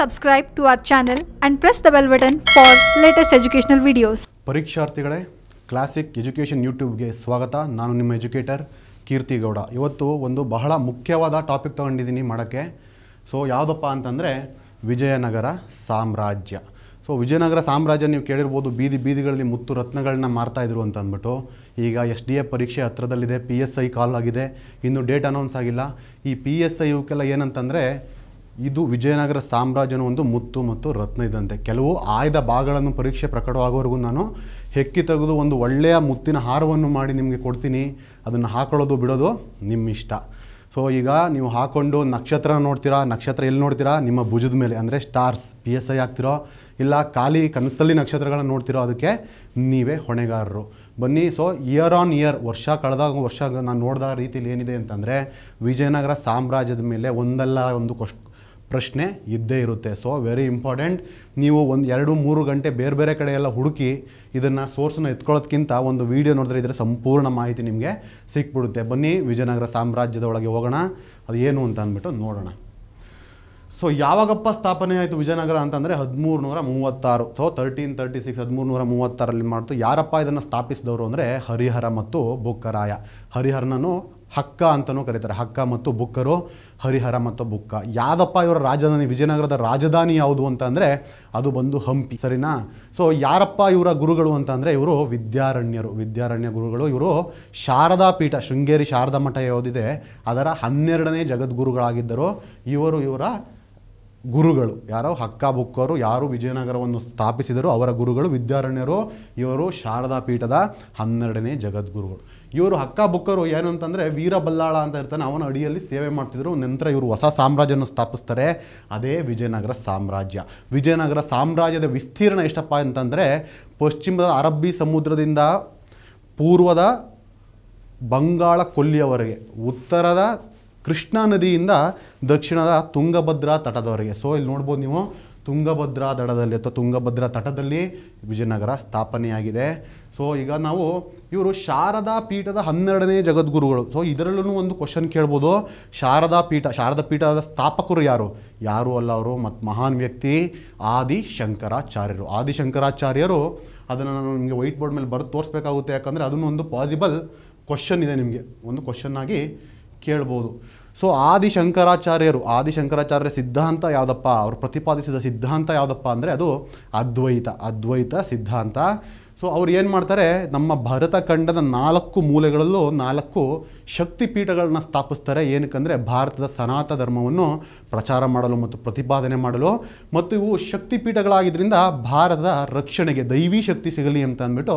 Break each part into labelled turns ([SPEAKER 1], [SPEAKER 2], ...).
[SPEAKER 1] Subscribe to our channel and press the bell button for latest educational videos. ಪರೀಕ್ಷಾರ್ಥಿಗಳೇ classic education ಯೂಟ್ಯೂಬ್ಗೆ ಸ್ವಾಗತ ನಾನು ನಿಮ್ಮ ಎಜುಕೇಟರ್ ಕೀರ್ತಿಗೌಡ ಇವತ್ತು ಒಂದು ಬಹಳ ಮುಖ್ಯವಾದ ಟಾಪಿಕ್ ತೊಗೊಂಡಿದ್ದೀನಿ ಮಾಡೋಕ್ಕೆ ಸೊ ಯಾವುದಪ್ಪ ಅಂತಂದರೆ ವಿಜಯನಗರ ಸಾಮ್ರಾಜ್ಯ ಸೊ ವಿಜಯನಗರ ಸಾಮ್ರಾಜ್ಯ ನೀವು ಕೇಳಿರ್ಬೋದು ಬೀದಿ ಬೀದಿಗಳಲ್ಲಿ ಮುತ್ತು ರತ್ನಗಳನ್ನ ಮಾರ್ತಾ ಇದ್ರು ಅಂತ ಅಂದ್ಬಿಟ್ಟು ಈಗ ಎಸ್ ಡಿ ಎ ಪರೀಕ್ಷೆ ಹತ್ರದಲ್ಲಿದೆ ಪಿ ಎಸ್ ಐ ಕಾಲ್ ಆಗಿದೆ ಇನ್ನೂ ಡೇಟ್ ಅನೌನ್ಸ್ ಆಗಿಲ್ಲ ಈ ಪಿ ಎಸ್ ಐ ಇವಕ್ಕೆಲ್ಲ ಏನಂತಂದರೆ ಇದು ವಿಜಯನಗರ ಸಾಮ್ರಾಜ್ಯನ ಒಂದು ಮುತ್ತು ಮತ್ತು ರತ್ನ ಇದ್ದಂತೆ ಕೆಲವು ಆಯ್ದ ಭಾಗಗಳನ್ನು ಪರೀಕ್ಷೆ ಪ್ರಕಟವಾಗೋವರೆಗೂ ನಾನು ಹೆಕ್ಕಿ ತೆಗೆದು ಒಂದು ಒಳ್ಳೆಯ ಮುತ್ತಿನ ಹಾರವನ್ನು ಮಾಡಿ ನಿಮಗೆ ಕೊಡ್ತೀನಿ ಅದನ್ನು ಹಾಕೊಳ್ಳೋದು ಬಿಡೋದು ನಿಮ್ಮ ಇಷ್ಟ ಸೊ ಈಗ ನೀವು ಹಾಕ್ಕೊಂಡು ನಕ್ಷತ್ರ ನೋಡ್ತೀರಾ ನಕ್ಷತ್ರ ಎಲ್ಲಿ ನೋಡ್ತೀರಾ ನಿಮ್ಮ ಭುಜದ ಮೇಲೆ ಅಂದರೆ ಸ್ಟಾರ್ಸ್ ಪಿ ಎಸ್ ಐ ಆಗ್ತಿರೋ ಇಲ್ಲ ಖಾಲಿ ಕನಸಲ್ಲಿ ನಕ್ಷತ್ರಗಳನ್ನು ನೋಡ್ತಿರೋ ಅದಕ್ಕೆ ನೀವೇ ಹೊಣೆಗಾರರು ಬನ್ನಿ ಸೊ ಇಯರ್ ಆನ್ ಇಯರ್ ವರ್ಷ ಕಳೆದಾಗ ವರ್ಷ ನಾನು ನೋಡಿದ ರೀತಿಯಲ್ಲಿ ಏನಿದೆ ಅಂತಂದರೆ ವಿಜಯನಗರ ಸಾಮ್ರಾಜ್ಯದ ಮೇಲೆ ಒಂದಲ್ಲ ಒಂದು ಕೊಷ್ ಪ್ರಶ್ನೆ ಇದ್ದೇ ಇರುತ್ತೆ ಸೊ ವೆರಿ ಇಂಪಾರ್ಟೆಂಟ್ ನೀವು ಒಂದು ಎರಡು ಮೂರು ಗಂಟೆ ಬೇರೆ ಬೇರೆ ಕಡೆ ಹುಡುಕಿ ಇದನ್ನು ಸೋರ್ಸನ್ನ ಎತ್ಕೊಳ್ಳೋದಕ್ಕಿಂತ ಒಂದು ವೀಡಿಯೋ ನೋಡಿದ್ರೆ ಇದರ ಸಂಪೂರ್ಣ ಮಾಹಿತಿ ನಿಮಗೆ ಸಿಕ್ಬಿಡುತ್ತೆ ಬನ್ನಿ ವಿಜಯನಗರ ಸಾಮ್ರಾಜ್ಯದ ಒಳಗೆ ಹೋಗೋಣ ಅದು ಏನು ಅಂತ ಅಂದ್ಬಿಟ್ಟು ನೋಡೋಣ ಸೊ ಯಾವಾಗಪ್ಪ ಸ್ಥಾಪನೆ ಆಯಿತು ವಿಜಯನಗರ ಅಂತಂದರೆ ಹದಿಮೂರು ನೂರ ಮೂವತ್ತಾರು ಸೊ ತರ್ಟೀನ್ ತರ್ಟಿ ಸಿಕ್ಸ್ ಹದಿಮೂರು ನೂರ ಮೂವತ್ತಾರಲ್ಲಿ ಮಾಡ್ತು ಯಾರಪ್ಪ ಇದನ್ನು ಸ್ಥಾಪಿಸಿದವರು ಅಂದರೆ ಹರಿಹರ ಮತ್ತು ಬೊಕ್ಕರಾಯ ಹರಿಹರನನ್ನು ಹಕ್ಕ ಅಂತಲೂ ಕರೀತಾರೆ ಹಕ್ಕ ಮತ್ತು ಬುಕ್ಕರು ಹರಿಹರ ಮತ್ತು ಬುಕ್ಕ ಯಾವ್ದಪ್ಪ ಇವರ ರಾಜಧಾನಿ ವಿಜಯನಗರದ ರಾಜಧಾನಿ ಯಾವುದು ಅಂತ ಅದು ಬಂದು ಹಂಪಿ ಸರಿನಾ ಸೊ ಯಾರಪ್ಪ ಇವರ ಗುರುಗಳು ಅಂತ ಅಂದರೆ ಇವರು ವಿದ್ಯಾರಣ್ಯರು ವಿದ್ಯಾರಣ್ಯ ಗುರುಗಳು ಇವರು ಶಾರದಾ ಪೀಠ ಶೃಂಗೇರಿ ಶಾರದಾ ಮಠ ಯಾವುದಿದೆ ಅದರ ಹನ್ನೆರಡನೇ ಜಗದ್ಗುರುಗಳಾಗಿದ್ದರು ಇವರು ಇವರ ಗುರುಗಳು ಯಾರೋ ಹಕ್ಕ ಬುಕ್ಕರು ಯಾರು ವಿಜಯನಗರವನ್ನು ಸ್ಥಾಪಿಸಿದರು ಅವರ ಗುರುಗಳು ವಿದ್ಯಾರಣ್ಯರು ಇವರು ಶಾರದಾ ಪೀಠದ ಹನ್ನೆರಡನೇ ಜಗದ್ಗುರುಗಳು ಇವರು ಹಕ್ಕ ಬುಕ್ಕರು ಏನು ಅಂತಂದರೆ ವೀರಬಲ್ಲಾಳ ಅಂತ ಇರ್ತಾನೆ ಅವನ ಅಡಿಯಲ್ಲಿ ಸೇವೆ ಮಾಡ್ತಿದ್ರು ನಂತರ ಇವರು ಹೊಸ ಸಾಮ್ರಾಜ್ಯವನ್ನು ಸ್ಥಾಪಿಸ್ತಾರೆ ಅದೇ ವಿಜಯನಗರ ಸಾಮ್ರಾಜ್ಯ ವಿಜಯನಗರ ಸಾಮ್ರಾಜ್ಯದ ವಿಸ್ತೀರ್ಣ ಎಷ್ಟಪ್ಪ ಅಂತಂದರೆ ಪಶ್ಚಿಮದ ಅರಬ್ಬಿ ಸಮುದ್ರದಿಂದ ಪೂರ್ವದ ಬಂಗಾಳ ಕೊಲ್ಲಿಯವರೆಗೆ ಉತ್ತರದ ಕೃಷ್ಣಾ ನದಿಯಿಂದ ದಕ್ಷಿಣದ ತುಂಗಭದ್ರಾ ತಟದವರೆಗೆ ಸೊ ಇಲ್ಲಿ ನೋಡ್ಬೋದು ನೀವು ತುಂಗಭದ್ರಾ ದಡದಲ್ಲಿ ಅಥವಾ ತುಂಗಭದ್ರಾ ತಟದಲ್ಲಿ ವಿಜಯನಗರ ಸ್ಥಾಪನೆಯಾಗಿದೆ ಸೊ ಈಗ ನಾವು ಇವರು ಶಾರದಾ ಪೀಠದ ಹನ್ನೆರಡನೇ ಜಗದ್ಗುರುಗಳು ಸೊ ಇದರಲ್ಲೂ ಒಂದು ಕ್ವಶನ್ ಕೇಳ್ಬೋದು ಶಾರದಾ ಪೀಠ ಶಾರದಾ ಪೀಠದ ಸ್ಥಾಪಕರು ಯಾರು ಯಾರು ಅಲ್ಲ ಅವರು ಮತ್ತು ಮಹಾನ್ ವ್ಯಕ್ತಿ ಆದಿಶಂಕರಾಚಾರ್ಯರು ಶಂಕರಾಚಾರ್ಯರು ಅದನ್ನು ನಾನು ನಿಮಗೆ ವೈಟ್ ಬೋರ್ಡ್ ಮೇಲೆ ಬರೆದು ತೋರಿಸ್ಬೇಕಾಗುತ್ತೆ ಯಾಕಂದರೆ ಅದನ್ನು ಒಂದು ಪಾಸಿಬಲ್ ಕ್ವಶನ್ ಇದೆ ನಿಮಗೆ ಒಂದು ಕ್ವಶನ್ ಆಗಿ ಕೇಳ್ಬೋದು ಸೊ ಆದಿಶಂಕರಾಚಾರ್ಯರು ಆದಿಶಂಕರಾಚಾರ್ಯರ ಸಿದ್ಧಾಂತ ಯಾವುದಪ್ಪ ಅವರು ಪ್ರತಿಪಾದಿಸಿದ ಸಿದ್ಧಾಂತ ಯಾವುದಪ್ಪ ಅಂದರೆ ಅದು ಅದ್ವೈತ ಅದ್ವೈತ ಸಿದ್ಧಾಂತ ಸೊ ಅವ್ರು ಏನು ಮಾಡ್ತಾರೆ ನಮ್ಮ ಭಾರತ ಖಂಡದ ನಾಲ್ಕು ಮೂಲೆಗಳಲ್ಲೂ ನಾಲ್ಕು ಶಕ್ತಿ ಪೀಠಗಳನ್ನ ಸ್ಥಾಪಿಸ್ತಾರೆ ಏನಕ್ಕಂದರೆ ಭಾರತದ ಸನಾತ ಧರ್ಮವನ್ನು ಪ್ರಚಾರ ಮಾಡಲು ಮತ್ತು ಪ್ರತಿಪಾದನೆ ಮಾಡಲು ಮತ್ತು ಇವು ಶಕ್ತಿ ಭಾರತದ ರಕ್ಷಣೆಗೆ ದೈವಿ ಶಕ್ತಿ ಸಿಗಲಿ ಅಂತ ಅಂದ್ಬಿಟ್ಟು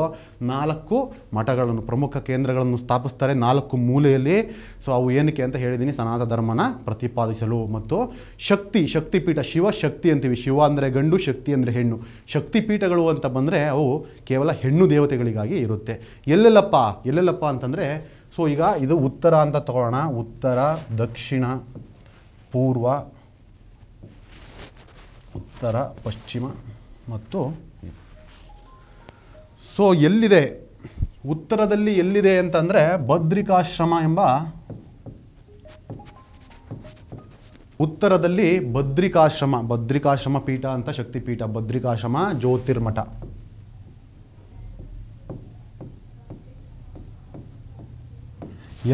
[SPEAKER 1] ನಾಲ್ಕು ಮಠಗಳನ್ನು ಪ್ರಮುಖ ಕೇಂದ್ರಗಳನ್ನು ಸ್ಥಾಪಿಸ್ತಾರೆ ನಾಲ್ಕು ಮೂಲೆಯಲ್ಲಿ ಸೊ ಅವು ಏನಕ್ಕೆ ಅಂತ ಹೇಳಿದ್ದೀನಿ ಸನಾತ ಧರ್ಮನ ಪ್ರತಿಪಾದಿಸಲು ಮತ್ತು ಶಕ್ತಿ ಶಕ್ತಿಪೀಠ ಶಿವ ಶಕ್ತಿ ಅಂತೀವಿ ಶಿವ ಅಂದರೆ ಗಂಡು ಶಕ್ತಿ ಅಂದರೆ ಹೆಣ್ಣು ಶಕ್ತಿ ಪೀಠಗಳು ಅಂತ ಬಂದರೆ ಅವು ಕೇವಲ ಹೆಣ್ಣು ದೇವತೆಗಳಿಗಾಗಿ ಇರುತ್ತೆ ಎಲ್ಲೆಲ್ಲಪ್ಪ ಎಲ್ಲೆಲ್ಲಪ್ಪ ಅಂತಂದರೆ ಸೊ ಈಗ ಇದು ಉತ್ತರ ಅಂತ ತಗೋಣ ಉತ್ತರ ದಕ್ಷಿಣ ಪೂರ್ವ ಉತ್ತರ ಪಶ್ಚಿಮ ಮತ್ತು ಸೊ ಎಲ್ಲಿದೆ ಉತ್ತರದಲ್ಲಿ ಎಲ್ಲಿದೆ ಅಂತಂದರೆ ಬದ್ರಿಕಾಶ್ರಮ ಎಂಬ ಉತ್ತರದಲ್ಲಿ ಬದ್ರಿಕಾಶ್ರಮ ಬದ್ರಿಕಾಶ್ರಮ ಪೀಠ ಅಂತ ಶಕ್ತಿಪೀಠ ಭದ್ರಿಕಾಶ್ರಮ ಜ್ಯೋತಿರ್ಮಠ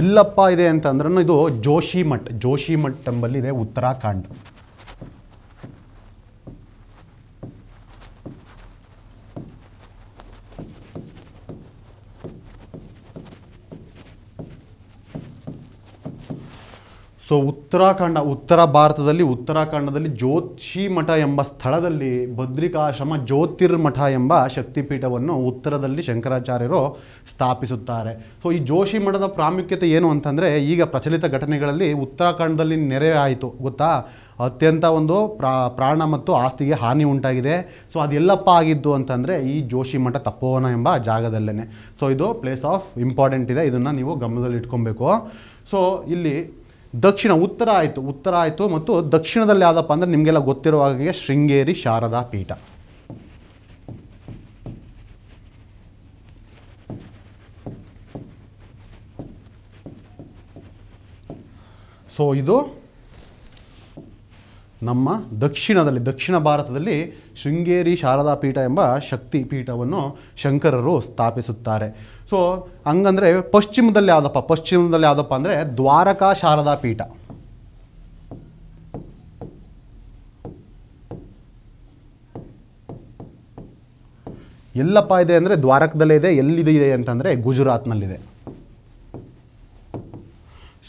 [SPEAKER 1] ಎಲ್ಲಪ್ಪ ಇದೆ ಅಂತಂದ್ರೂ ಇದು ಜೋಶಿಮಠ್ ಜೋಶಿಮಠ್ ಎಂಬಲ್ಲಿದೆ ಉತ್ತರಾಖಂಡ್ ಸೊ ಉತ್ತರಾಖಂಡ ಉತ್ತರ ಭಾರತದಲ್ಲಿ ಉತ್ತರಾಖಂಡದಲ್ಲಿ ಜ್ಯೋತಿಷಿ ಮಠ ಎಂಬ ಸ್ಥಳದಲ್ಲಿ ಭದ್ರಿಕಾಶ್ರಮ ಜ್ಯೋತಿರ್ಮಠ ಎಂಬ ಶಕ್ತಿಪೀಠವನ್ನು ಉತ್ತರದಲ್ಲಿ ಶಂಕರಾಚಾರ್ಯರು ಸ್ಥಾಪಿಸುತ್ತಾರೆ ಸೊ ಈ ಜೋಶಿ ಮಠದ ಪ್ರಾಮುಖ್ಯತೆ ಏನು ಅಂತಂದರೆ ಈಗ ಪ್ರಚಲಿತ ಘಟನೆಗಳಲ್ಲಿ ಉತ್ತರಾಖಂಡದಲ್ಲಿ ನೆರೆ ಆಯಿತು ಗೊತ್ತಾ ಅತ್ಯಂತ ಒಂದು ಪ್ರಾಣ ಮತ್ತು ಆಸ್ತಿಗೆ ಹಾನಿ ಉಂಟಾಗಿದೆ ಸೊ ಅದೆಲ್ಲಪ್ಪ ಆಗಿದ್ದು ಅಂತಂದರೆ ಈ ಜೋಶಿ ಮಠ ತಪ್ಪೋವನ ಎಂಬ ಜಾಗದಲ್ಲೇ ಸೊ ಇದು ಪ್ಲೇಸ್ ಆಫ್ ಇಂಪಾರ್ಟೆಂಟ್ ಇದೆ ಇದನ್ನು ನೀವು ಗಮನದಲ್ಲಿ ಇಟ್ಕೊಬೇಕು ಸೊ ಇಲ್ಲಿ ದಕ್ಷಿಣ ಉತ್ತರ ಆಯಿತು ಉತ್ತರ ಆಯಿತು ಮತ್ತು ದಕ್ಷಿಣದಲ್ಲಿ ಯಾವುದಪ್ಪ ಅಂದರೆ ನಿಮಗೆಲ್ಲ ಗೊತ್ತಿರುವ ಹಾಗೆ ಶೃಂಗೇರಿ ಶಾರದಾ ಪೀಠ ಸೊ ಇದು ನಮ್ಮ ದಕ್ಷಿಣದಲ್ಲಿ ದಕ್ಷಿಣ ಭಾರತದಲ್ಲಿ ಶೃಂಗೇರಿ ಶಾರದಾ ಪೀಠ ಎಂಬ ಶಕ್ತಿ ಪೀಠವನ್ನು ಶಂಕರರು ಸ್ಥಾಪಿಸುತ್ತಾರೆ ಸೊ ಹಂಗಂದರೆ ಪಶ್ಚಿಮದಲ್ಲಿ ಯಾವುದಪ್ಪ ಪಶ್ಚಿಮದಲ್ಲಿ ಯಾವುದಪ್ಪ ಅಂದರೆ ದ್ವಾರಕಾ ಶಾರದಾ ಪೀಠ ಎಲ್ಲಪ್ಪ ಇದೆ ಅಂದರೆ ದ್ವಾರಕದಲ್ಲೇ ಇದೆ ಎಲ್ಲಿದೆ ಅಂತಂದರೆ ಗುಜರಾತ್ನಲ್ಲಿದೆ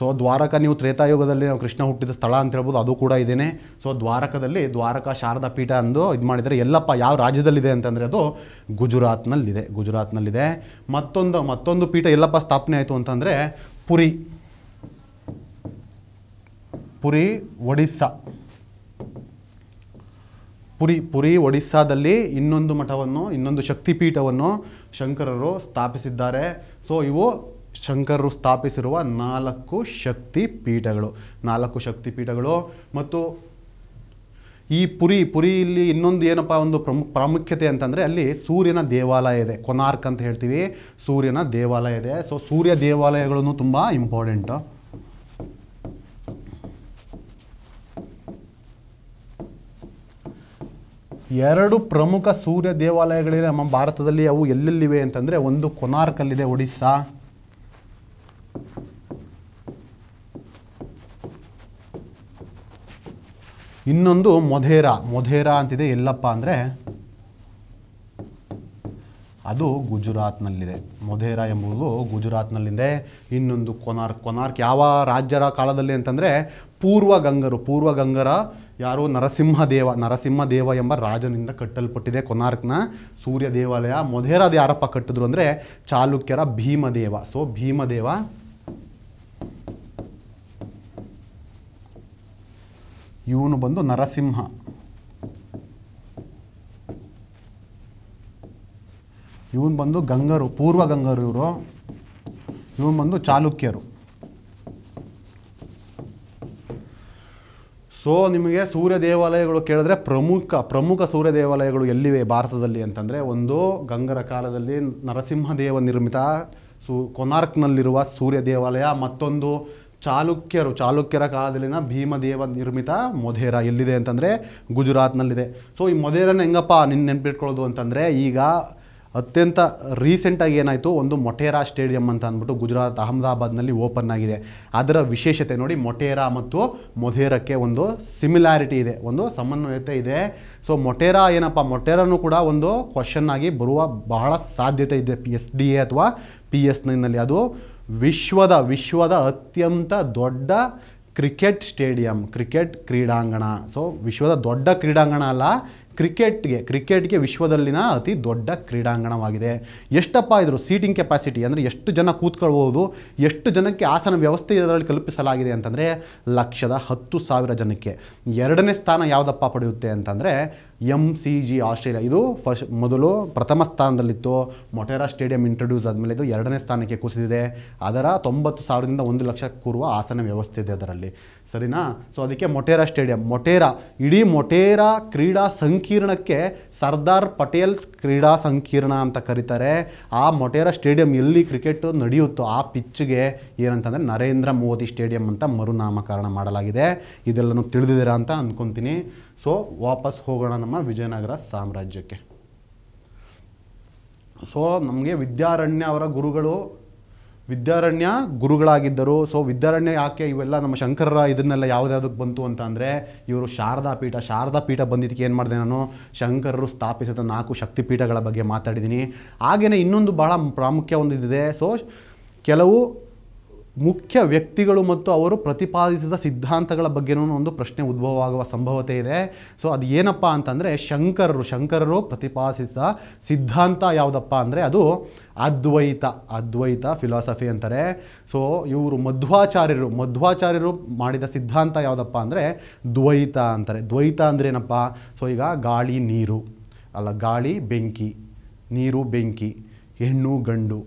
[SPEAKER 1] ಸೊ ದ್ವಾರಕ ನೀವು ತ್ರೇತಾಯುಗದಲ್ಲಿ ನಾವು ಕೃಷ್ಣ ಹುಟ್ಟಿದ ಸ್ಥಳ ಅಂತ ಹೇಳ್ಬೋದು ಅದು ಕೂಡ ಇದೇನೆ ಸೊ ದ್ವಾರಕದಲ್ಲಿ ದ್ವಾರಕ ಶಾರದಾ ಪೀಠ ಅಂದು ಇದು ಮಾಡಿದರೆ ಎಲ್ಲಪ್ಪ ಯಾವ ರಾಜ್ಯದಲ್ಲಿದೆ ಅಂತಂದರೆ ಅದು ಗುಜರಾತ್ನಲ್ಲಿದೆ ಗುಜರಾತ್ನಲ್ಲಿದೆ ಮತ್ತೊಂದು ಮತ್ತೊಂದು ಪೀಠ ಎಲ್ಲಪ್ಪ ಸ್ಥಾಪನೆ ಆಯಿತು ಅಂತಂದರೆ ಪುರಿ ಪುರಿ ಒಡಿಸ್ಸಾ ಪುರಿ ಪುರಿ ಒಡಿಸ್ಸಾದಲ್ಲಿ ಇನ್ನೊಂದು ಮಠವನ್ನು ಇನ್ನೊಂದು ಶಕ್ತಿಪೀಠವನ್ನು ಶಂಕರರು ಸ್ಥಾಪಿಸಿದ್ದಾರೆ ಸೊ ಇವು ಶಂಕರರು ಸ್ಥಾಪಿಸಿರುವ ನಾಲ್ಕು ಶಕ್ತಿ ಪೀಠಗಳು ನಾಲ್ಕು ಶಕ್ತಿ ಪೀಠಗಳು ಮತ್ತು ಈ ಪುರಿ ಪುರಿಯಲ್ಲಿ ಇನ್ನೊಂದು ಏನಪ್ಪ ಒಂದು ಪ್ರಮುಖ ಪ್ರಾಮುಖ್ಯತೆ ಅಂತಂದರೆ ಅಲ್ಲಿ ಸೂರ್ಯನ ದೇವಾಲಯ ಇದೆ ಕೊನಾರ್ಕ್ ಅಂತ ಹೇಳ್ತೀವಿ ಸೂರ್ಯನ ದೇವಾಲಯ ಇದೆ ಸೊ ಸೂರ್ಯ ದೇವಾಲಯಗಳನ್ನು ತುಂಬ ಇಂಪಾರ್ಟೆಂಟು ಎರಡು ಪ್ರಮುಖ ಸೂರ್ಯ ದೇವಾಲಯಗಳಿವೆ ನಮ್ಮ ಭಾರತದಲ್ಲಿ ಅವು ಎಲ್ಲೆಲ್ಲಿವೆ ಅಂತಂದರೆ ಒಂದು ಕೊನಾರ್ಕಲ್ಲಿದೆ ಒಡಿಸ್ಸಾ ಇನ್ನೊಂದು ಮೊಧೇರಾ ಮೊಧೇರಾ ಅಂತಿದೆ ಎಲ್ಲಪ್ಪ ಅಂದರೆ ಅದು ಗುಜರಾತ್ನಲ್ಲಿದೆ ಮೊಧೇರಾ ಎಂಬುದು ಗುಜರಾತ್ನಲ್ಲಿದೆ ಇನ್ನೊಂದು ಕೊನಾರ್ಕ್ ಕೊನಾರ್ಕ್ ಯಾವ ರಾಜ್ಯರ ಕಾಲದಲ್ಲಿ ಅಂತಂದರೆ ಪೂರ್ವ ಗಂಗರು ಪೂರ್ವ ಗಂಗರ ಯಾರು ನರಸಿಂಹದೇವ ನರಸಿಂಹದೇವ ಎಂಬ ರಾಜನಿಂದ ಕಟ್ಟಲ್ಪಟ್ಟಿದೆ ಕೊನಾರ್ಕ್ನ ಸೂರ್ಯ ದೇವಾಲಯ ಮೊಧೇರಾದ ಯಾರಪ್ಪ ಕಟ್ಟಿದ್ರು ಅಂದರೆ ಚಾಲುಕ್ಯರ ಭೀಮದೇವ ಸೊ ಭೀಮದೇವ ಇವನು ಬಂದು ನರಸಿಂಹ ಇವನು ಬಂದು ಗಂಗರು ಪೂರ್ವ ಗಂಗರು ಇವರು ಇವನು ಬಂದು ಚಾಲುಕ್ಯರು ಸೊ ನಿಮಗೆ ಸೂರ್ಯ ದೇವಾಲಯಗಳು ಕೇಳಿದ್ರೆ ಪ್ರಮುಖ ಪ್ರಮುಖ ಸೂರ್ಯ ದೇವಾಲಯಗಳು ಎಲ್ಲಿವೆ ಭಾರತದಲ್ಲಿ ಅಂತಂದರೆ ಒಂದು ಗಂಗರ ಕಾಲದಲ್ಲಿ ನರಸಿಂಹದೇವ ನಿರ್ಮಿತ ಸು ಕೊನಾರ್ಕ್ನಲ್ಲಿರುವ ಸೂರ್ಯ ದೇವಾಲಯ ಮತ್ತೊಂದು ಚಾಲುಕ್ಯರು ಚಾಲುಕ್ಯರ ಕಾಲದಲ್ಲಿನ ಭೀಮದೇವ ನಿರ್ಮಿತ ಮೊಧೇರ ಎಲ್ಲಿದೆ ಅಂತಂದರೆ ಗುಜರಾತ್ನಲ್ಲಿದೆ ಸೊ ಈ ಮೊಧೇರನ ಹೆಂಗಪ್ಪ ನಿನ್ನ ನೆನ್ಪಿಟ್ಕೊಳ್ಳೋದು ಅಂತಂದರೆ ಈಗ ಅತ್ಯಂತ ರೀಸೆಂಟಾಗಿ ಏನಾಯಿತು ಒಂದು ಮೊಟೇರಾ ಸ್ಟೇಡಿಯಂ ಅಂತ ಅಂದ್ಬಿಟ್ಟು ಗುಜರಾತ್ ಅಹಮದಾಬಾದ್ನಲ್ಲಿ ಓಪನ್ ಆಗಿದೆ ಅದರ ವಿಶೇಷತೆ ನೋಡಿ ಮೊಟೇರಾ ಮತ್ತು ಮೊಧೇರಕ್ಕೆ ಒಂದು ಸಿಮಿಲಾರಿಟಿ ಇದೆ ಒಂದು ಸಮನ್ವಯತೆ ಇದೆ ಸೊ ಮೊಟೇರಾ ಏನಪ್ಪ ಮೊಟೇರಾನು ಕೂಡ ಒಂದು ಕ್ವಶನ್ ಆಗಿ ಬರುವ ಬಹಳ ಸಾಧ್ಯತೆ ಇದೆ ಪಿ ಎಸ್ ಡಿ ಎ ಅಥವಾ ಪಿ ಎಸ್ ನೈನಲ್ಲಿ ಅದು ವಿಶ್ವದ ವಿಶ್ವದ ಅತ್ಯಂತ ದೊಡ್ಡ ಕ್ರಿಕೆಟ್ ಸ್ಟೇಡಿಯಂ ಕ್ರಿಕೆಟ್ ಕ್ರೀಡಾಂಗಣ ಸೊ ವಿಶ್ವದ ದೊಡ್ಡ ಕ್ರೀಡಾಂಗಣ ಅಲ್ಲ ಕ್ರಿಕೆಟ್ಗೆ ಕ್ರಿಕೆಟ್ಗೆ ವಿಶ್ವದಲ್ಲಿನ ಅತಿ ದೊಡ್ಡ ಕ್ರೀಡಾಂಗಣವಾಗಿದೆ ಎಷ್ಟಪ್ಪ ಇದ್ರು ಸೀಟಿಂಗ್ ಕೆಪಾಸಿಟಿ ಅಂದರೆ ಎಷ್ಟು ಜನ ಕೂತ್ಕೊಳ್ಬೋದು ಎಷ್ಟು ಜನಕ್ಕೆ ಆಸನ ವ್ಯವಸ್ಥೆ ಇದರಲ್ಲಿ ಕಲ್ಪಿಸಲಾಗಿದೆ ಅಂತಂದರೆ ಲಕ್ಷದ ಹತ್ತು ಸಾವಿರ ಜನಕ್ಕೆ ಎರಡನೇ ಸ್ಥಾನ ಯಾವುದಪ್ಪ ಪಡೆಯುತ್ತೆ ಅಂತಂದರೆ ಎಮ್ ಸಿ ಜಿ ಆಸ್ಟ್ರೇಲಿಯಾ ಇದು ಫಸ್ಟ್ ಮೊದಲು ಪ್ರಥಮ ಸ್ಥಾನದಲ್ಲಿತ್ತು ಮೊಟೆರಾ ಸ್ಟೇಡಿಯಂ ಇಂಟ್ರೊಡ್ಯೂಸ್ ಆದಮೇಲೆ ಇದು ಎರಡನೇ ಸ್ಥಾನಕ್ಕೆ ಕುಸಿದಿದೆ ಅದರ ತೊಂಬತ್ತು ಸಾವಿರದಿಂದ ಒಂದು ಲಕ್ಷ ಕೂರುವ ಆಸನ ವ್ಯವಸ್ಥೆ ಇದೆ ಅದರಲ್ಲಿ ಸರಿನಾ ಸೊ ಅದಕ್ಕೆ ಮೊಟೇರಾ ಸ್ಟೇಡಿಯಂ ಮೊಟೇರಾ ಇಡೀ ಮೊಟೇರಾ ಕ್ರೀಡಾ ಸಂಕೀರ್ಣಕ್ಕೆ ಸರ್ದಾರ್ ಪಟೇಲ್ ಕ್ರೀಡಾ ಸಂಕೀರ್ಣ ಅಂತ ಕರೀತಾರೆ ಆ ಮೊಟೇರಾ ಸ್ಟೇಡಿಯಂ ಎಲ್ಲಿ ಕ್ರಿಕೆಟ್ ನಡೆಯುತ್ತೋ ಆ ಪಿಚ್ಗೆ ಏನಂತಂದರೆ ನರೇಂದ್ರ ಮೋದಿ ಸ್ಟೇಡಿಯಂ ಅಂತ ಮರುನಾಮಕರಣ ಮಾಡಲಾಗಿದೆ ಇದೆಲ್ಲನೂ ತಿಳಿದಿದ್ದೀರಾ ಅಂತ ಅಂದ್ಕೊತೀನಿ ಸೊ ವಾಪಸ್ ಹೋಗೋಣ ನಮ್ಮ ವಿಜಯನಗರ ಸಾಮ್ರಾಜ್ಯಕ್ಕೆ ಸೊ ನಮಗೆ ವಿದ್ಯಾರಣ್ಯ ಅವರ ಗುರುಗಳು ವಿದ್ಯಾರಣ್ಯ ಗುರುಗಳಾಗಿದ್ದರು ಸೊ ವಿದ್ಯಾರಣ್ಯ ಯಾಕೆ ಇವೆಲ್ಲ ನಮ್ಮ ಶಂಕರರ ಇದನ್ನೆಲ್ಲ ಯಾವುದ್ಯಾವ್ದಕ್ಕೆ ಬಂತು ಅಂತ ಅಂದರೆ ಇವರು ಶಾರದಾ ಪೀಠ ಶಾರದಾ ಪೀಠ ಬಂದಿದ್ದಕ್ಕೆ ಏನು ಮಾಡಿದೆ ನಾನು ಶಂಕರರು ಸ್ಥಾಪಿಸಿದ ನಾಲ್ಕು ಶಕ್ತಿ ಪೀಠಗಳ ಬಗ್ಗೆ ಮಾತಾಡಿದ್ದೀನಿ ಹಾಗೆಯೇ ಇನ್ನೊಂದು ಬಹಳ ಪ್ರಾಮುಖ್ಯ ಒಂದು ಸೊ ಕೆಲವು ಮುಖ್ಯ ವ್ಯಕ್ತಿಗಳು ಮತ್ತು ಅವರು ಪ್ರತಿಪಾದಿಸಿದ ಸಿದ್ಧಾಂತಗಳ ಬಗ್ಗೆನೂ ಒಂದು ಪ್ರಶ್ನೆ ಉದ್ಭವ ಆಗುವ ಸಂಭವತೆ ಇದೆ ಸೊ ಅದು ಏನಪ್ಪ ಅಂತಂದರೆ ಶಂಕರರು ಶಂಕರರು ಪ್ರತಿಪಾದಿಸಿದ ಸಿದ್ಧಾಂತ ಯಾವುದಪ್ಪ ಅಂದರೆ ಅದು ಅದ್ವೈತ ಅದ್ವೈತ ಫಿಲಾಸಫಿ ಅಂತಾರೆ ಸೊ ಇವರು ಮಧ್ವಾಚಾರ್ಯರು ಮಧ್ವಾಚಾರ್ಯರು ಮಾಡಿದ ಸಿದ್ಧಾಂತ ಯಾವುದಪ್ಪ ಅಂದರೆ ದ್ವೈತ ಅಂತಾರೆ ದ್ವೈತ ಅಂದರೆ ಏನಪ್ಪ ಸೊ ಈಗ ಗಾಳಿ ನೀರು ಅಲ್ಲ ಗಾಳಿ ಬೆಂಕಿ ನೀರು ಬೆಂಕಿ ಹೆಣ್ಣು ಗಂಡು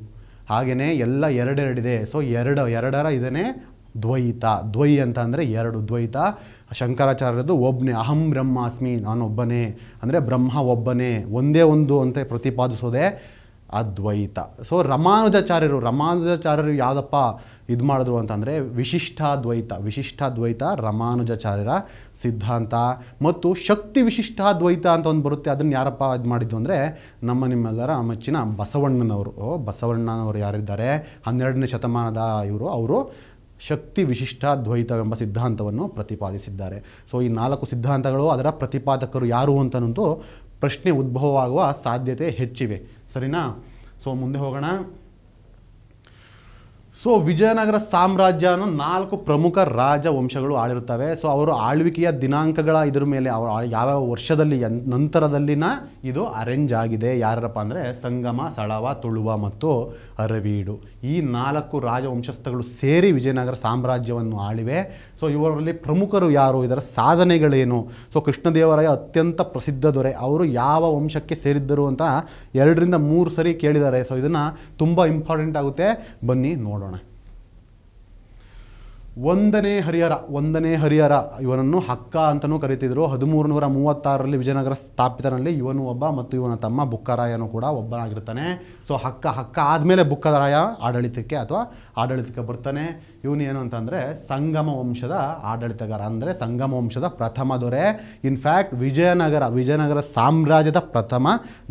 [SPEAKER 1] ಹಾಗೆಯೇ ಎಲ್ಲ ಎರಡೆರಡಿದೆ ಸೊ ಎರಡು ಎರಡರ ಇದನ್ನೇ ದ್ವೈತ ದ್ವೈ ಅಂತ ಅಂದರೆ ಎರಡು ದ್ವೈತ ಶಂಕರಾಚಾರ್ಯರದು ಒಬ್ಬನೇ ಅಹಂ ಬ್ರಹ್ಮಾಸ್ಮಿ ನಾನೊಬ್ಬನೇ ಅಂದರೆ ಬ್ರಹ್ಮ ಒಬ್ಬನೇ ಒಂದೇ ಒಂದು ಅಂತ ಪ್ರತಿಪಾದಿಸೋದೆ ಅದ್ವೈತ ಸೊ ರಮಾನುಜಾಚಾರ್ಯರು ರಮಾನುಜಾಚಾರ್ಯರು ಯಾವುದಪ್ಪ ಇದು ಮಾಡಿದ್ರು ಅಂತಂದರೆ ವಿಶಿಷ್ಟಾದ್ವೈತ ವಿಶಿಷ್ಟಾದ್ವೈತ ರಮಾನುಜಾಚಾರ್ಯರ ಸಿದ್ಧಾಂತ ಮತ್ತು ಶಕ್ತಿ ವಿಶಿಷ್ಟಾದ್ವೈತ ಅಂತ ಒಂದು ಬರುತ್ತೆ ಅದನ್ನು ಯಾರಪ್ಪ ಇದು ಮಾಡಿದ್ದು ಅಂದರೆ ನಮ್ಮ ನಿಮ್ಮೆಲ್ಲರ ಮೆಚ್ಚಿನ ಬಸವಣ್ಣನವರು ಬಸವಣ್ಣನವರು ಯಾರಿದ್ದಾರೆ ಹನ್ನೆರಡನೇ ಶತಮಾನದ ಇವರು ಅವರು ಶಕ್ತಿ ವಿಶಿಷ್ಟಾದ್ವೈತವೆಂಬ ಸಿದ್ಧಾಂತವನ್ನು ಪ್ರತಿಪಾದಿಸಿದ್ದಾರೆ ಸೊ ಈ ನಾಲ್ಕು ಸಿದ್ಧಾಂತಗಳು ಅದರ ಪ್ರತಿಪಾದಕರು ಯಾರು ಅಂತನಂತೂ ಪ್ರಶ್ನೆ ಉದ್ಭವವಾಗುವ ಸಾಧ್ಯತೆ ಹೆಚ್ಚಿವೆ ಸರಿನಾ ಸೊ ಮುಂದೆ ಹೋಗೋಣ ಸೊ ವಿಜಯನಗರ ಸಾಮ್ರಾಜ್ಯ ಅನ್ನೋ ನಾಲ್ಕು ಪ್ರಮುಖ ರಾಜವಂಶಗಳು ಆಳಿರುತ್ತವೆ ಸೊ ಅವರು ಆಳ್ವಿಕೆಯ ದಿನಾಂಕಗಳ ಇದರ ಮೇಲೆ ಅವರು ಯಾವ್ಯಾವ ವರ್ಷದಲ್ಲಿ ನಂತರದಲ್ಲಿನ ಇದು ಅರೇಂಜ್ ಆಗಿದೆ ಯಾರಪ್ಪ ಅಂದರೆ ಸಂಗಮ ಸಳವ ತುಳುವ ಮತ್ತು ಅರವೀಡು ಈ ನಾಲ್ಕು ರಾಜವಂಶಸ್ಥಗಳು ಸೇರಿ ವಿಜಯನಗರ ಸಾಮ್ರಾಜ್ಯವನ್ನು ಆಳಿವೆ ಸೊ ಇವರಲ್ಲಿ ಪ್ರಮುಖರು ಯಾರು ಇದರ ಸಾಧನೆಗಳೇನು ಸೊ ಕೃಷ್ಣದೇವರಾಯ ಅತ್ಯಂತ ಪ್ರಸಿದ್ಧ ದೊರೆ ಅವರು ಯಾವ ವಂಶಕ್ಕೆ ಸೇರಿದ್ದರು ಅಂತ ಎರಡರಿಂದ ಮೂರು ಸರಿ ಕೇಳಿದ್ದಾರೆ ಸೊ ಇದನ್ನು ತುಂಬ ಇಂಪಾರ್ಟೆಂಟ್ ಆಗುತ್ತೆ ಬನ್ನಿ ನೋಡೋಣ ಒಂದನೇ ಹರಿಹರ ಒಂದನೇ ಹರಿಹರ ಇವನನ್ನು ಹಕ್ಕ ಅಂತಲೂ ಕರಿತಿದ್ರು ಹದಿಮೂರು ನೂರ ಮೂವತ್ತಾರರಲ್ಲಿ ವಿಜಯನಗರ ಸ್ಥಾಪಿತನಲ್ಲಿ ಇವನು ಒಬ್ಬ ಮತ್ತು ಇವನ ತಮ್ಮ ಬುಕ್ಕರಾಯನು ಕೂಡ ಒಬ್ಬನಾಗಿರ್ತಾನೆ ಸೊ ಹಕ್ಕ ಹಕ್ಕ ಆದಮೇಲೆ ಬುಕ್ಕರಾಯ ಆಡಳಿತಕ್ಕೆ ಅಥವಾ ಆಡಳಿತಕ್ಕೆ ಬರ್ತಾನೆ ಇವನು ಏನು ಅಂತಂದರೆ ಸಂಗಮ ವಂಶದ ಆಡಳಿತಗಾರ ಅಂದರೆ ಸಂಗಮ ವಂಶದ ಪ್ರಥಮ ದೊರೆ ಇನ್ಫ್ಯಾಕ್ಟ್ ವಿಜಯನಗರ ವಿಜಯನಗರ ಸಾಮ್ರಾಜ್ಯದ ಪ್ರಥಮ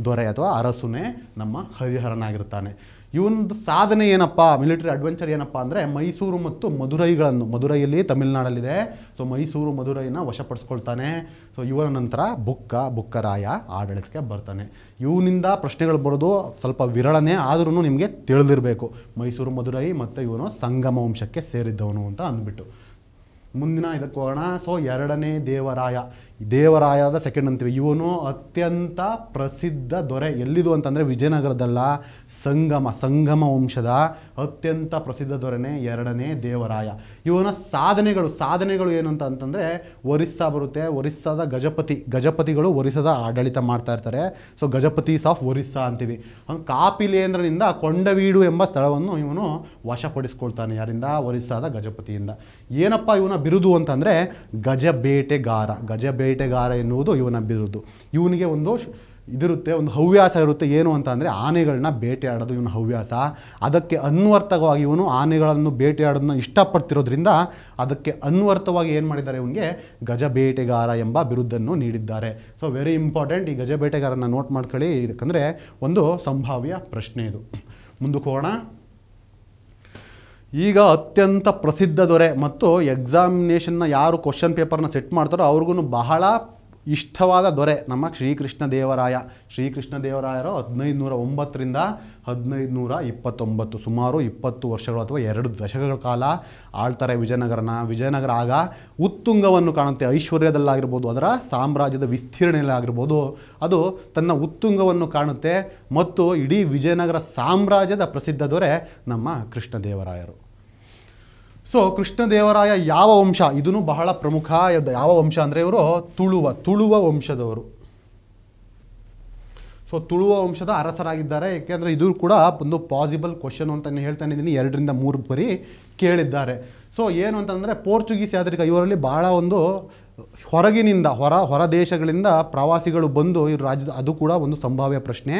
[SPEAKER 1] ದೊರೆ ಅಥವಾ ಅರಸುನೇ ನಮ್ಮ ಹರಿಹರನಾಗಿರ್ತಾನೆ ಇವನದು ಸಾಧನೆ ಏನಪ್ಪ ಮಿಲಿಟರಿ ಅಡ್ವೆಂಚರ್ ಏನಪ್ಪ ಅಂದರೆ ಮೈಸೂರು ಮತ್ತು ಮಧುರೈಗಳನ್ನು ಮಧುರೈಯಲ್ಲಿ ತಮಿಳುನಾಡಲ್ಲಿದೆ ಸೊ ಮೈಸೂರು ಮಧುರೈನ ವಶಪಡಿಸ್ಕೊಳ್ತಾನೆ ಸೊ ಇವನ ನಂತರ ಬುಕ್ಕ ಬುಕ್ಕರಾಯ ಆಡಳಿತಕ್ಕೆ ಬರ್ತಾನೆ ಇವನಿಂದ ಪ್ರಶ್ನೆಗಳು ಬರೋದು ಸ್ವಲ್ಪ ವಿರಳನೆ ಆದರೂ ನಿಮಗೆ ತಿಳಿದಿರಬೇಕು ಮೈಸೂರು ಮಧುರೈ ಮತ್ತು ಇವನು ಸಂಗಮ ವಂಶಕ್ಕೆ ಸೇರಿದ್ದವನು ಅಂತ ಅಂದ್ಬಿಟ್ಟು ಮುಂದಿನ ಇದಕ್ಕೆ ಹೋಗೋಣ ಸೊ ಎರಡನೇ ದೇವರಾಯ ದೇವರಾಯದ ಸೆಕೆಂಡ್ ಅಂತೀವಿ ಇವನು ಅತ್ಯಂತ ಪ್ರಸಿದ್ಧ ದೊರೆ ಎಲ್ಲಿದು ಅಂತಂದರೆ ವಿಜಯನಗರದಲ್ಲ ಸಂಗಮ ಸಂಗಮ ವಂಶದ ಅತ್ಯಂತ ಪ್ರಸಿದ್ಧ ದೊರೆನೇ ಎರಡನೇ ದೇವರಾಯ ಇವನ ಸಾಧನೆಗಳು ಸಾಧನೆಗಳು ಏನು ಅಂತ ಅಂತಂದರೆ ಒರಿಸ್ಸಾ ಬರುತ್ತೆ ಒರಿಸ್ಸಾದ ಗಜಪತಿ ಗಜಪತಿಗಳು ಒರಿಸ್ಸಾದ ಆಡಳಿತ ಮಾಡ್ತಾ ಇರ್ತಾರೆ ಸೊ ಗಜಪತೀಸ್ ಆಫ್ ಒರಿಸ್ಸಾ ಅಂತೀವಿ ಅವ್ನು ಕಾಪಿಲೇಂದ್ರನಿಂದ ಕೊಂಡವೀಡು ಎಂಬ ಸ್ಥಳವನ್ನು ಇವನು ವಶಪಡಿಸ್ಕೊಳ್ತಾನೆ ಯಾರಿಂದ ಒರಿಸ್ಸಾದ ಗಜಪತಿಯಿಂದ ಏನಪ್ಪ ಇವನ ಬಿರುದು ಅಂತಂದರೆ ಗಜಬೇಟೆಗಾರ ಗಜಬೇ ಬೇಟೆಗಾರ ಎನ್ನುವುದು ಇವನ ಬಿರುದು ಇವನಿಗೆ ಒಂದು ಇದಿರುತ್ತೆ ಒಂದು ಹವ್ಯಾಸ ಇರುತ್ತೆ ಏನು ಅಂತ ಅಂದರೆ ಆನೆಗಳನ್ನ ಬೇಟೆಯಾಡೋದು ಇವನ ಹವ್ಯಾಸ ಅದಕ್ಕೆ ಅನ್ವರ್ಥವಾಗಿ ಇವನು ಆನೆಗಳನ್ನು ಬೇಟೆಯಾಡೋದನ್ನ ಇಷ್ಟಪಡ್ತಿರೋದ್ರಿಂದ ಅದಕ್ಕೆ ಅನ್ವರ್ಥವಾಗಿ ಏನು ಮಾಡಿದ್ದಾರೆ ಇವನಿಗೆ ಗಜ ಬೇಟೆಗಾರ ಎಂಬ ಬಿರುದನ್ನು ನೀಡಿದ್ದಾರೆ ಸೊ ವೆರಿ ಇಂಪಾರ್ಟೆಂಟ್ ಈ ಗಜ ಬೇಟೆಗಾರನ ನೋಟ್ ಮಾಡ್ಕೊಳ್ಳಿ ಇದಕ್ಕಂದರೆ ಒಂದು ಸಂಭಾವ್ಯ ಪ್ರಶ್ನೆ ಇದು ಮುಂದಕ್ಕೆ ಹೋಗೋಣ ಈಗ ಅತ್ಯಂತ ಪ್ರಸಿದ್ಧ ದೊರೆ ಮತ್ತು ಎಕ್ಸಾಮಿನೇಷನ್ನ ಯಾರು ಕ್ವಶನ್ ಪೇಪರ್ನ ಸೆಟ್ ಮಾಡ್ತಾರೋ ಅವ್ರಿಗೂ ಬಹಳ ಇಷ್ಟವಾದ ದೊರೆ ನಮ್ಮ ಶ್ರೀಕೃಷ್ಣ ದೇವರಾಯ ಶ್ರೀಕೃಷ್ಣ ದೇವರಾಯರು ಹದಿನೈದು ನೂರ ಒಂಬತ್ತರಿಂದ ಹದಿನೈದು ನೂರ ಇಪ್ಪತ್ತೊಂಬತ್ತು ಸುಮಾರು ಇಪ್ಪತ್ತು ವರ್ಷಗಳು ಅಥವಾ ಎರಡು ದಶಕಗಳ ಕಾಲ ಆಳ್ತಾರೆ ವಿಜಯನಗರನ ವಿಜಯನಗರ ಆಗ ಉತ್ತುಂಗವನ್ನು ಕಾಣುತ್ತೆ ಐಶ್ವರ್ಯದಲ್ಲಾಗಿರ್ಬೋದು ಅದರ ಸಾಮ್ರಾಜ್ಯದ ವಿಸ್ತೀರ್ಣೆಯಲ್ಲಾಗಿರ್ಬೋದು ಅದು ತನ್ನ ಉತ್ತುಂಗವನ್ನು ಕಾಣುತ್ತೆ ಮತ್ತು ಇಡೀ ವಿಜಯನಗರ ಸಾಮ್ರಾಜ್ಯದ ಪ್ರಸಿದ್ಧ ದೊರೆ ನಮ್ಮ ಕೃಷ್ಣದೇವರಾಯರು ಸೊ ಕೃಷ್ಣದೇವರಾಯ ಯಾವ ವಂಶ ಇದನ್ನು ಬಹಳ ಪ್ರಮುಖ ಯಾವ ವಂಶ ಅಂದರೆ ಇವರು ತುಳುವ ತುಳುವ ವಂಶದವರು ಸೊ ತುಳುವ ವಂಶದ ಅರಸರಾಗಿದ್ದಾರೆ ಏಕೆಂದರೆ ಇದು ಕೂಡ ಒಂದು ಪಾಸಿಬಲ್ ಕ್ವಶನ್ ಅಂತ ಹೇಳ್ತಾನೆ ಇದ್ದೀನಿ ಎರಡರಿಂದ ಮೂರು ಬರಿ ಕೇಳಿದ್ದಾರೆ ಸೊ ಏನು ಅಂತಂದರೆ ಪೋರ್ಚುಗೀಸ್ ಯಾತ್ರಿಕ ಇವರಲ್ಲಿ ಬಹಳ ಒಂದು ಹೊರಗಿನಿಂದ ಹೊರ ಹೊರ ದೇಶಗಳಿಂದ ಪ್ರವಾಸಿಗಳು ಬಂದು ಈ ರಾಜ್ಯದ ಅದು ಕೂಡ ಒಂದು ಸಂಭಾವ್ಯ ಪ್ರಶ್ನೆ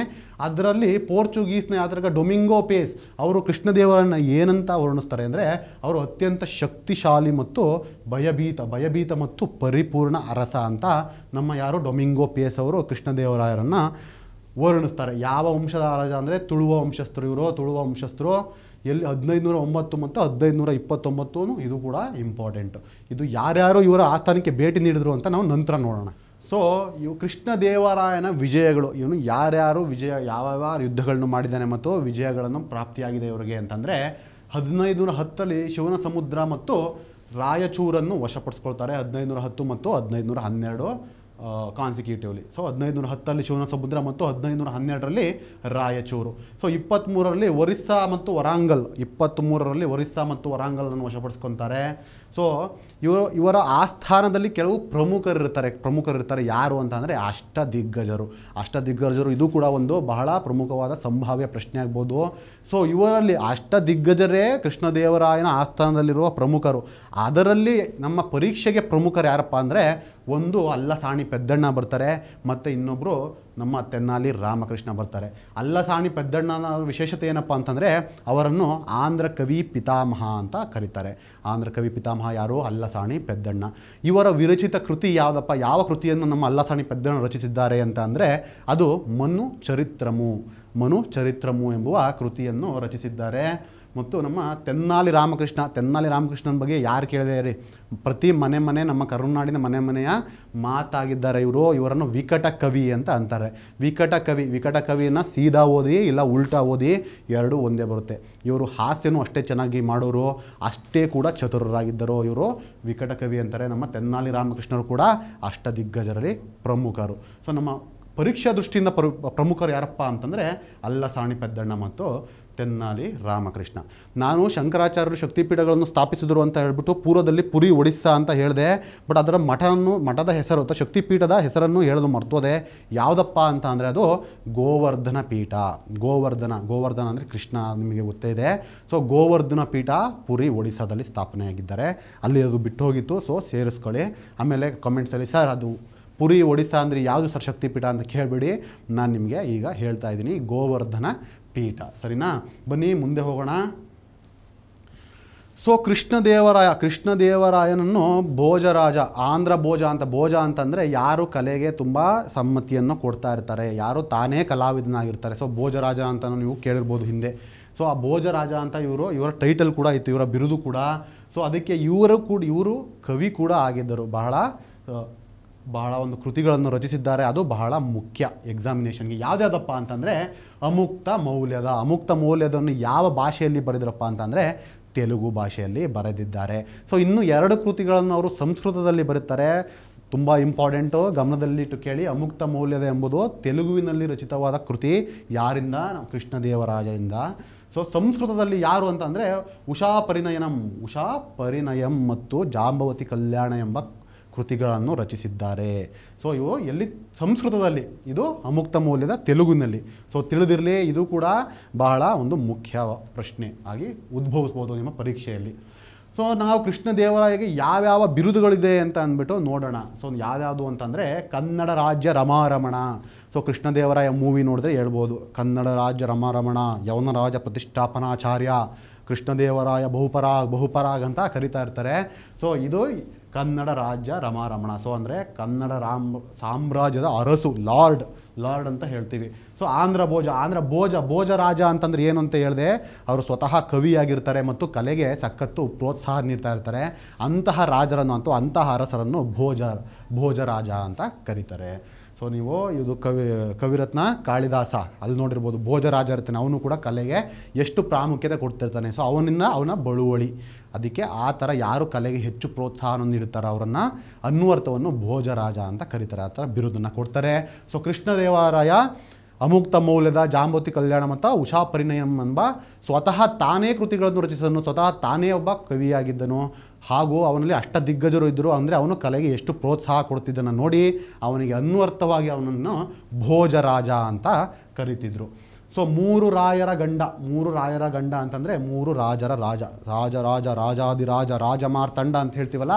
[SPEAKER 1] ಅದರಲ್ಲಿ ಪೋರ್ಚುಗೀಸ್ನ ಯಾತ್ರಕ ಡೊಮಿಂಗೋ ಪೇಸ್ ಅವರು ಕೃಷ್ಣದೇವರನ್ನು ಏನಂತ ವರ್ಣಿಸ್ತಾರೆ ಅಂದರೆ ಅವರು ಅತ್ಯಂತ ಶಕ್ತಿಶಾಲಿ ಮತ್ತು ಭಯಭೀತ ಭಯಭೀತ ಮತ್ತು ಪರಿಪೂರ್ಣ ಅರಸ ಅಂತ ನಮ್ಮ ಯಾರು ಡೊಮಿಂಗೋ ಪೇಸ್ ಅವರು ಕೃಷ್ಣದೇವರಾಯರನ್ನು ವರ್ಣಿಸ್ತಾರೆ ಯಾವ ವಂಶದ ರಾಜ ಅಂದರೆ ತುಳುವ ವಂಶಸ್ಥರು ಇವರು ತುಳುವ ವಂಶಸ್ಥರು ಎಲ್ಲಿ ಹದಿನೈದುನೂರ ಒಂಬತ್ತು ಮತ್ತು ಹದಿನೈದುನೂರ ಇಪ್ಪತ್ತೊಂಬತ್ತು ಇದು ಕೂಡ ಇಂಪಾರ್ಟೆಂಟ್ ಇದು ಯಾರ್ಯಾರು ಇವರ ಆಸ್ಥಾನಕ್ಕೆ ಭೇಟಿ ನೀಡಿದ್ರು ಅಂತ ನಾವು ನಂತರ ನೋಡೋಣ ಸೊ ಇವು ದೇವರಾಯನ ವಿಜಯಗಳು ಇವನು ಯಾರ್ಯಾರು ವಿಜಯ ಯಾವ್ಯಾವ ಯುದ್ಧಗಳನ್ನು ಮಾಡಿದ್ದಾನೆ ಮತ್ತು ವಿಜಯಗಳನ್ನು ಪ್ರಾಪ್ತಿಯಾಗಿದೆ ಇವರಿಗೆ ಅಂತಂದರೆ ನೂರ ಹತ್ತಲ್ಲಿ ಶಿವನ ಸಮುದ್ರ ಮತ್ತು ರಾಯಚೂರನ್ನು ವಶಪಡಿಸ್ಕೊಳ್ತಾರೆ ನೂರ ಹತ್ತು ಮತ್ತು ನೂರ ಹನ್ನೆರಡು ಕಾನ್ಸಿಕ್ಯೂಟಿವ್ಲಿ ಸೊ ಹದಿನೈದು ನೂರ ಹತ್ತರಲ್ಲಿ ಶಿವನ ಸಮುದ್ರ ಮತ್ತು ಹದಿನೈದು ನೂರ ಹನ್ನೆರಡರಲ್ಲಿ ರಾಯಚೂರು ಸೊ ಇಪ್ಪತ್ತ್ಮೂರರಲ್ಲಿ ಒರಿಸ್ಸಾ ಮತ್ತು ವರಾಂಗಲ್ ಇಪ್ಪತ್ತ್ಮೂರರಲ್ಲಿ ಒರಿಸ್ಸಾ ಮತ್ತು ವರಾಂಗಲನ್ನು ವಶಪಡಿಸ್ಕೊತಾರೆ ಸೊ ಇವರು ಇವರ ಆಸ್ಥಾನದಲ್ಲಿ ಕೆಲವು ಪ್ರಮುಖರಿರ್ತಾರೆ ಪ್ರಮುಖರಿರ್ತಾರೆ ಯಾರು ಅಂತ ಅಂದರೆ ಅಷ್ಟ ದಿಗ್ಗಜರು ಅಷ್ಟ ದಿಗ್ಗಜರು ಇದು ಕೂಡ ಒಂದು ಬಹಳ ಪ್ರಮುಖವಾದ ಸಂಭಾವ್ಯ ಪ್ರಶ್ನೆ ಆಗ್ಬೋದು ಸೊ ಇವರಲ್ಲಿ ಅಷ್ಟ ದಿಗ್ಗಜರೇ ಕೃಷ್ಣದೇವರಾಯನ ಆಸ್ಥಾನದಲ್ಲಿರುವ ಪ್ರಮುಖರು ಅದರಲ್ಲಿ ನಮ್ಮ ಪರೀಕ್ಷೆಗೆ ಪ್ರಮುಖರು ಯಾರಪ್ಪ ಅಂದರೆ ಒಂದು ಅಲ್ಲ ಸಾಣಿ ಪೆದ್ದಣ್ಣ ಬರ್ತಾರೆ ಮತ್ತು ಇನ್ನೊಬ್ಬರು ನಮ್ಮ ತೆನ್ನಾಲಿ ರಾಮಕೃಷ್ಣ ಬರ್ತಾರೆ ಅಲ್ಲಸಾಣಿ ಪೆದ್ದಣ್ಣನ ವಿಶೇಷತೆ ಏನಪ್ಪ ಅಂತಂದರೆ ಅವರನ್ನು ಆಂಧ್ರ ಕವಿ ಪಿತಾಮಹ ಅಂತ ಕರೀತಾರೆ ಆಂಧ್ರ ಕವಿ ಪಿತಾಮಹ ಯಾರು ಅಲ್ಲಸಾಣಿ ಪೆದ್ದಣ್ಣ ಇವರ ವಿರಚಿತ ಕೃತಿ ಯಾವುದಪ್ಪ ಯಾವ ಕೃತಿಯನ್ನು ನಮ್ಮ ಅಲ್ಲಸಾಣಿ ಪೆದ್ದಣ್ಣ ರಚಿಸಿದ್ದಾರೆ ಅಂತ ಅಂದರೆ ಅದು ಮನು ಚರಿತ್ರಮು ಮನು ಚರಿತ್ರಮು ಎಂಬುವ ಕೃತಿಯನ್ನು ರಚಿಸಿದ್ದಾರೆ ಮತ್ತು ನಮ್ಮ ತೆನ್ನಾಲಿ ರಾಮಕೃಷ್ಣ ತೆನ್ನಾಲಿ ರಾಮಕೃಷ್ಣನ ಬಗ್ಗೆ ಯಾರು ಕೇಳಿದೆ ರೀ ಪ್ರತಿ ಮನೆ ಮನೆ ನಮ್ಮ ಕರುನಾಡಿನ ಮನೆ ಮನೆಯ ಮಾತಾಗಿದ್ದಾರೆ ಇವರು ಇವರನ್ನು ವಿಕಟ ಕವಿ ಅಂತ ಅಂತಾರೆ ವಿಕಟ ಕವಿ ವಿಕಟ ಕವಿಯನ್ನು ಸೀದಾ ಓದಿ ಇಲ್ಲ ಉಲ್ಟಾ ಓದಿ ಎರಡೂ ಒಂದೇ ಬರುತ್ತೆ ಇವರು ಹಾಸ್ಯನೂ ಅಷ್ಟೇ ಚೆನ್ನಾಗಿ ಮಾಡೋರು ಅಷ್ಟೇ ಕೂಡ ಚತುರರಾಗಿದ್ದರು ಇವರು ವಿಕಟ ಕವಿ ಅಂತಾರೆ ನಮ್ಮ ತೆನ್ನಾಲಿ ರಾಮಕೃಷ್ಣರು ಕೂಡ ಅಷ್ಟ ದಿಗ್ಗಜರಲ್ಲಿ ಪ್ರಮುಖರು ಸೊ ನಮ್ಮ ಪರೀಕ್ಷಾ ದೃಷ್ಟಿಯಿಂದ ಪ್ರಮುಖರು ಯಾರಪ್ಪ ಅಂತಂದರೆ ಅಲ್ಲ ಸಾಣಿ ಪೆದ್ದಣ್ಣ ಮತ್ತು ತೆನ್ನಾಲಿ ರಾಮಕೃಷ್ಣ ನಾನು ಶಂಕರಾಚಾರ್ಯರು ಶಕ್ತಿಪೀಠಗಳನ್ನು ಸ್ಥಾಪಿಸಿದರು ಅಂತ ಹೇಳ್ಬಿಟ್ಟು ಪೂರ್ವದಲ್ಲಿ ಪುರಿ ಒಡಿಸ್ಸಾ ಅಂತ ಹೇಳಿದೆ ಬಟ್ ಅದರ ಮಠವನ್ನು ಮಠದ ಹೆಸರು ಅಥವಾ ಶಕ್ತಿಪೀಠದ ಹೆಸರನ್ನು ಹೇಳೋದು ಮರ್ತೋದೆ ಯಾವುದಪ್ಪ ಅಂತ ಅಂದರೆ ಅದು ಗೋವರ್ಧನ ಪೀಠ ಗೋವರ್ಧನ ಗೋವರ್ಧನ ಅಂದರೆ ಕೃಷ್ಣ ನಿಮಗೆ ಗೊತ್ತೇ ಇದೆ ಸೊ ಗೋವರ್ಧನ ಪೀಠ ಪುರಿ ಒಡಿಸ್ಸಾದಲ್ಲಿ ಸ್ಥಾಪನೆಯಾಗಿದ್ದಾರೆ ಅಲ್ಲಿ ಅದು ಬಿಟ್ಟು ಹೋಗಿತ್ತು ಸೊ ಸೇರಿಸ್ಕೊಳ್ಳಿ ಆಮೇಲೆ ಕಮೆಂಟ್ಸಲ್ಲಿ ಸರ್ ಅದು ಪುರಿ ಒಡಿಸ್ಸಾ ಅಂದರೆ ಯಾವುದು ಸರ್ ಶಕ್ತಿಪೀಠ ಅಂತ ಕೇಳಬೇಡಿ ನಾನು ನಿಮಗೆ ಈಗ ಹೇಳ್ತಾ ಇದ್ದೀನಿ ಗೋವರ್ಧನ ಪೀಠ ಸರಿನಾ ಬನ್ನಿ ಮುಂದೆ ಹೋಗೋಣ ಸೊ ಕೃಷ್ಣದೇವರಾಯ ದೇವರಾಯನನ್ನು ಭೋಜರಾಜ ಆಂಧ್ರ ಭೋಜ ಅಂತ ಭೋಜ ಅಂತಂದರೆ ಯಾರು ಕಲೆಗೆ ತುಂಬ ಸಮ್ಮತಿಯನ್ನು ಕೊಡ್ತಾ ಇರ್ತಾರೆ ಯಾರು ತಾನೇ ಕಲಾವಿದನಾಗಿರ್ತಾರೆ ಸೊ ಭೋಜರಾಜ ಅಂತ ನೀವು ಕೇಳಿರ್ಬೋದು ಹಿಂದೆ ಸೊ ಆ ಭೋಜರಾಜ ಅಂತ ಇವರು ಇವರ ಟೈಟಲ್ ಕೂಡ ಇತ್ತು ಇವರ ಬಿರುದು ಕೂಡ ಸೊ ಅದಕ್ಕೆ ಇವರು ಕೂಡ ಇವರು ಕವಿ ಕೂಡ ಆಗಿದ್ದರು ಬಹಳ ಬಹಳ ಒಂದು ಕೃತಿಗಳನ್ನು ರಚಿಸಿದ್ದಾರೆ ಅದು ಬಹಳ ಮುಖ್ಯ ಎಕ್ಸಾಮಿನೇಷನ್ಗೆ ಯಾವುದ್ಯಾವುದಪ್ಪ ಅಂತಂದರೆ ಅಮುಕ್ತ ಮೌಲ್ಯದ ಅಮುಕ್ತ ಮೌಲ್ಯದನ್ನು ಯಾವ ಭಾಷೆಯಲ್ಲಿ ಬರೆದಿರಪ್ಪ ಅಂತಂದರೆ ತೆಲುಗು ಭಾಷೆಯಲ್ಲಿ ಬರೆದಿದ್ದಾರೆ ಸೊ ಇನ್ನು ಎರಡು ಕೃತಿಗಳನ್ನು ಅವರು ಸಂಸ್ಕೃತದಲ್ಲಿ ಬರೀತಾರೆ ತುಂಬ ಇಂಪಾರ್ಟೆಂಟು ಗಮನದಲ್ಲಿಟ್ಟು ಕೇಳಿ ಅಮುಕ್ತ ಮೌಲ್ಯದ ಎಂಬುದು ತೆಲುಗುವಿನಲ್ಲಿ ರಚಿತವಾದ ಕೃತಿ ಯಾರಿಂದ ಕೃಷ್ಣದೇವರಾಜರಿಂದ ಸೊ ಸಂಸ್ಕೃತದಲ್ಲಿ ಯಾರು ಅಂತ ಅಂದರೆ ಉಷಾ ಪರಿನಯನಂ ಉಷಾ ಪರಿಣಯಂ ಮತ್ತು ಜಾಂಬವತಿ ಕಲ್ಯಾಣ ಎಂಬ ಕೃತಿಗಳನ್ನು ರಚಿಸಿದ್ದಾರೆ ಸೊ ಇವು ಎಲ್ಲಿ ಸಂಸ್ಕೃತದಲ್ಲಿ ಇದು ಅಮುಕ್ತ ಮೌಲ್ಯದ ತೆಲುಗಿನಲ್ಲಿ ಸೊ ತಿಳಿದಿರಲಿ ಇದು ಕೂಡ ಬಹಳ ಒಂದು ಮುಖ್ಯ ಪ್ರಶ್ನೆ ಆಗಿ ಉದ್ಭವಿಸ್ಬೋದು ನಿಮ್ಮ ಪರೀಕ್ಷೆಯಲ್ಲಿ ಸೊ ನಾವು ಕೃಷ್ಣದೇವರಾಯಗೆ ಯಾವ್ಯಾವ ಬಿರುದುಗಳಿದೆ ಅಂತ ಅಂದ್ಬಿಟ್ಟು ನೋಡೋಣ ಸೊ ಯಾವ್ದಾವುದು ಅಂತಂದರೆ ಕನ್ನಡ ರಾಜ್ಯ ರಮಾರಮಣ ಸೊ ಕೃಷ್ಣದೇವರಾಯ ಮೂವಿ ನೋಡಿದ್ರೆ ಹೇಳ್ಬೋದು ಕನ್ನಡ ರಾಜ್ಯ ರಮಾರಮಣ ಯವನರಾಜ ಪ್ರತಿಷ್ಠಾಪನಾಚಾರ್ಯ ಕೃಷ್ಣದೇವರಾಯ ಬಹುಪರಾಗ್ ಬಹುಪರಾಗ್ ಅಂತ ಕರಿತಾ ಇರ್ತಾರೆ ಸೊ ಇದು ಕನ್ನಡ ರಾಜ್ಯ ರಮಾರಮಣ ಸೊ ಅಂದರೆ ಕನ್ನಡ ರಾಮ್ ಸಾಮ್ರಾಜ್ಯದ ಅರಸು ಲಾರ್ಡ್ ಲಾರ್ಡ್ ಅಂತ ಹೇಳ್ತೀವಿ ಸೊ ಆಂಧ್ರ ಭೋಜ ಆಂಧ್ರ ಭೋಜ ಭೋಜ ರಾಜ ಅಂತಂದ್ರೆ ಏನು ಅಂತ ಹೇಳಿದೆ ಅವರು ಸ್ವತಃ ಕವಿಯಾಗಿರ್ತಾರೆ ಮತ್ತು ಕಲೆಗೆ ಸಖತ್ತು ಪ್ರೋತ್ಸಾಹ ನೀಡ್ತಾ ಇರ್ತಾರೆ ಅಂತಹ ರಾಜರನ್ನು ಅಂತೂ ಅಂತಹ ಅರಸರನ್ನು ಭೋಜ ಭೋಜ ರಾಜ ಅಂತ ಕರೀತಾರೆ ಸೊ ನೀವು ಇದು ಕವಿ ಕವಿರತ್ನ ಕಾಳಿದಾಸ ಅಲ್ಲಿ ನೋಡಿರ್ಬೋದು ಭೋಜರಾಜ ಇರ್ತಾನೆ ಅವನು ಕೂಡ ಕಲೆಗೆ ಎಷ್ಟು ಪ್ರಾಮುಖ್ಯತೆ ಕೊಡ್ತಿರ್ತಾನೆ ಸೊ ಅವನಿಂದ ಅವನ ಬಳುವಳಿ ಅದಕ್ಕೆ ಆ ಥರ ಯಾರು ಕಲೆಗೆ ಹೆಚ್ಚು ಪ್ರೋತ್ಸಾಹವನ್ನು ನೀಡುತ್ತಾರೆ ಅವರನ್ನು ಅನ್ವರ್ಥವನ್ನು ಭೋಜರಾಜ ಅಂತ ಕರೀತಾರೆ ಆ ಥರ ಬಿರುದನ್ನು ಕೊಡ್ತಾರೆ ಸೊ ಕೃಷ್ಣದೇವರಾಯ ಅಮುಕ್ತ ಮೌಲ್ಯದ ಜಾಂಬೋತಿ ಕಲ್ಯಾಣ ಮತ್ತು ಉಷಾ ಪರಿಣಯಂ ಎಂಬ ಸ್ವತಃ ತಾನೇ ಕೃತಿಗಳನ್ನು ರಚಿಸಿದನು ಸ್ವತಃ ತಾನೇ ಒಬ್ಬ ಕವಿಯಾಗಿದ್ದನು ಹಾಗೂ ಅವನಲ್ಲಿ ಅಷ್ಟ ದಿಗ್ಗಜರು ಇದ್ದರು ಅಂದರೆ ಅವನು ಕಲೆಗೆ ಎಷ್ಟು ಪ್ರೋತ್ಸಾಹ ಕೊಡ್ತಿದ್ದನ್ನು ನೋಡಿ ಅವನಿಗೆ ಅನ್ವರ್ಥವಾಗಿ ಅವನನ್ನು ಭೋಜರಾಜ ಅಂತ ಕರಿತಿದ್ರು ಸೊ ಮೂರು ರಾಯರ ಗಂಡ ಮೂರು ರಾಯರ ಗಂಡ ಅಂತಂದರೆ ಮೂರು ರಾಜರ ರಾಜ ರಾಜ ರಾಜ ರಾಜಾದಿರಾಜ ರಾಜ ಮಾರ್ತಂಡ ಅಂತ ಹೇಳ್ತೀವಲ್ಲ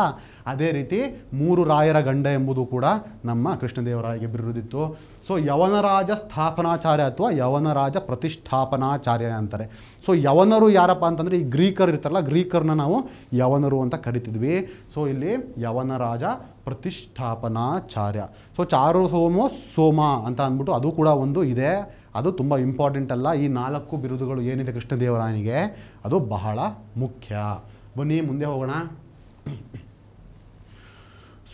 [SPEAKER 1] ಅದೇ ರೀತಿ ಮೂರು ರಾಯರ ಗಂಡ ಎಂಬುದು ಕೂಡ ನಮ್ಮ ಕೃಷ್ಣದೇವರಾಯಿಗೆ ಬಿರುದಿತ್ತು ಸೊ ಯವನರಾಜ ಸ್ಥಾಪನಾಚಾರ್ಯ ಅಥವಾ ಯವನರಾಜ ಪ್ರತಿಷ್ಠಾಪನಾಚಾರ್ಯ ಅಂತಾರೆ ಸೊ ಯವನರು ಯಾರಪ್ಪ ಅಂತಂದರೆ ಈ ಗ್ರೀಕರ್ ಇರ್ತಾರಲ್ಲ ಗ್ರೀಕರ್ನ ನಾವು ಯವನರು ಅಂತ ಕರಿತಿದ್ವಿ ಸೊ ಇಲ್ಲಿ ಯವನರಾಜ ಪ್ರತಿಷ್ಠಾಪನಾಚಾರ್ಯ ಸೊ ಚಾರು ಸೋಮೋ ಸೋಮ ಅಂತ ಅಂದ್ಬಿಟ್ಟು ಅದು ಕೂಡ ಒಂದು ಇದೆ ಅದು ತುಂಬ ಇಂಪಾರ್ಟೆಂಟ್ ಅಲ್ಲ ಈ ನಾಲ್ಕು ಬಿರುದುಗಳು ಏನಿದೆ ಕೃಷ್ಣದೇವರಾಯನಿಗೆ ಅದು ಬಹಳ ಮುಖ್ಯ ಬನ್ನಿ ಮುಂದೆ ಹೋಗೋಣ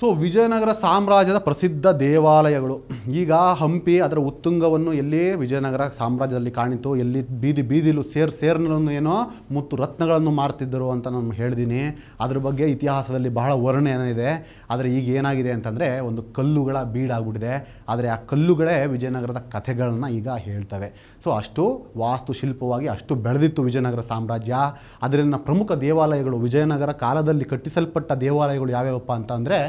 [SPEAKER 1] ಸೊ ವಿಜಯನಗರ ಸಾಮ್ರಾಜ್ಯದ ಪ್ರಸಿದ್ಧ ದೇವಾಲಯಗಳು ಈಗ ಹಂಪಿ ಅದರ ಉತ್ತುಂಗವನ್ನು ಎಲ್ಲಿ ವಿಜಯನಗರ ಸಾಮ್ರಾಜ್ಯದಲ್ಲಿ ಕಾಣಿತು ಎಲ್ಲಿ ಬೀದಿ ಬೀದಿಲು ಸೇರ್ ಸೇರ್ನಲ್ಲೂ ಏನೋ ಮುತ್ತು ರತ್ನಗಳನ್ನು ಮಾರ್ತಿದ್ದರು ಅಂತ ನಾನು ಹೇಳಿದ್ದೀನಿ ಅದ್ರ ಬಗ್ಗೆ ಇತಿಹಾಸದಲ್ಲಿ ಬಹಳ ವರ್ಣನೆ ಇದೆ ಆದರೆ ಈಗ ಏನಾಗಿದೆ ಅಂತಂದರೆ ಒಂದು ಕಲ್ಲುಗಳ ಬೀಡಾಗ್ಬಿಟ್ಟಿದೆ ಆದರೆ ಆ ಕಲ್ಲುಗಳೇ ವಿಜಯನಗರದ ಕಥೆಗಳನ್ನು ಈಗ ಹೇಳ್ತವೆ ಸೊ ಅಷ್ಟು ವಾಸ್ತುಶಿಲ್ಪವಾಗಿ ಅಷ್ಟು ಬೆಳೆದಿತ್ತು ವಿಜಯನಗರ ಸಾಮ್ರಾಜ್ಯ ಅದರಿಂದ ಪ್ರಮುಖ ದೇವಾಲಯಗಳು ವಿಜಯನಗರ ಕಾಲದಲ್ಲಿ ಕಟ್ಟಿಸಲ್ಪಟ್ಟ ದೇವಾಲಯಗಳು ಯಾವ್ಯಾವಪ್ಪ ಅಂತಂದರೆ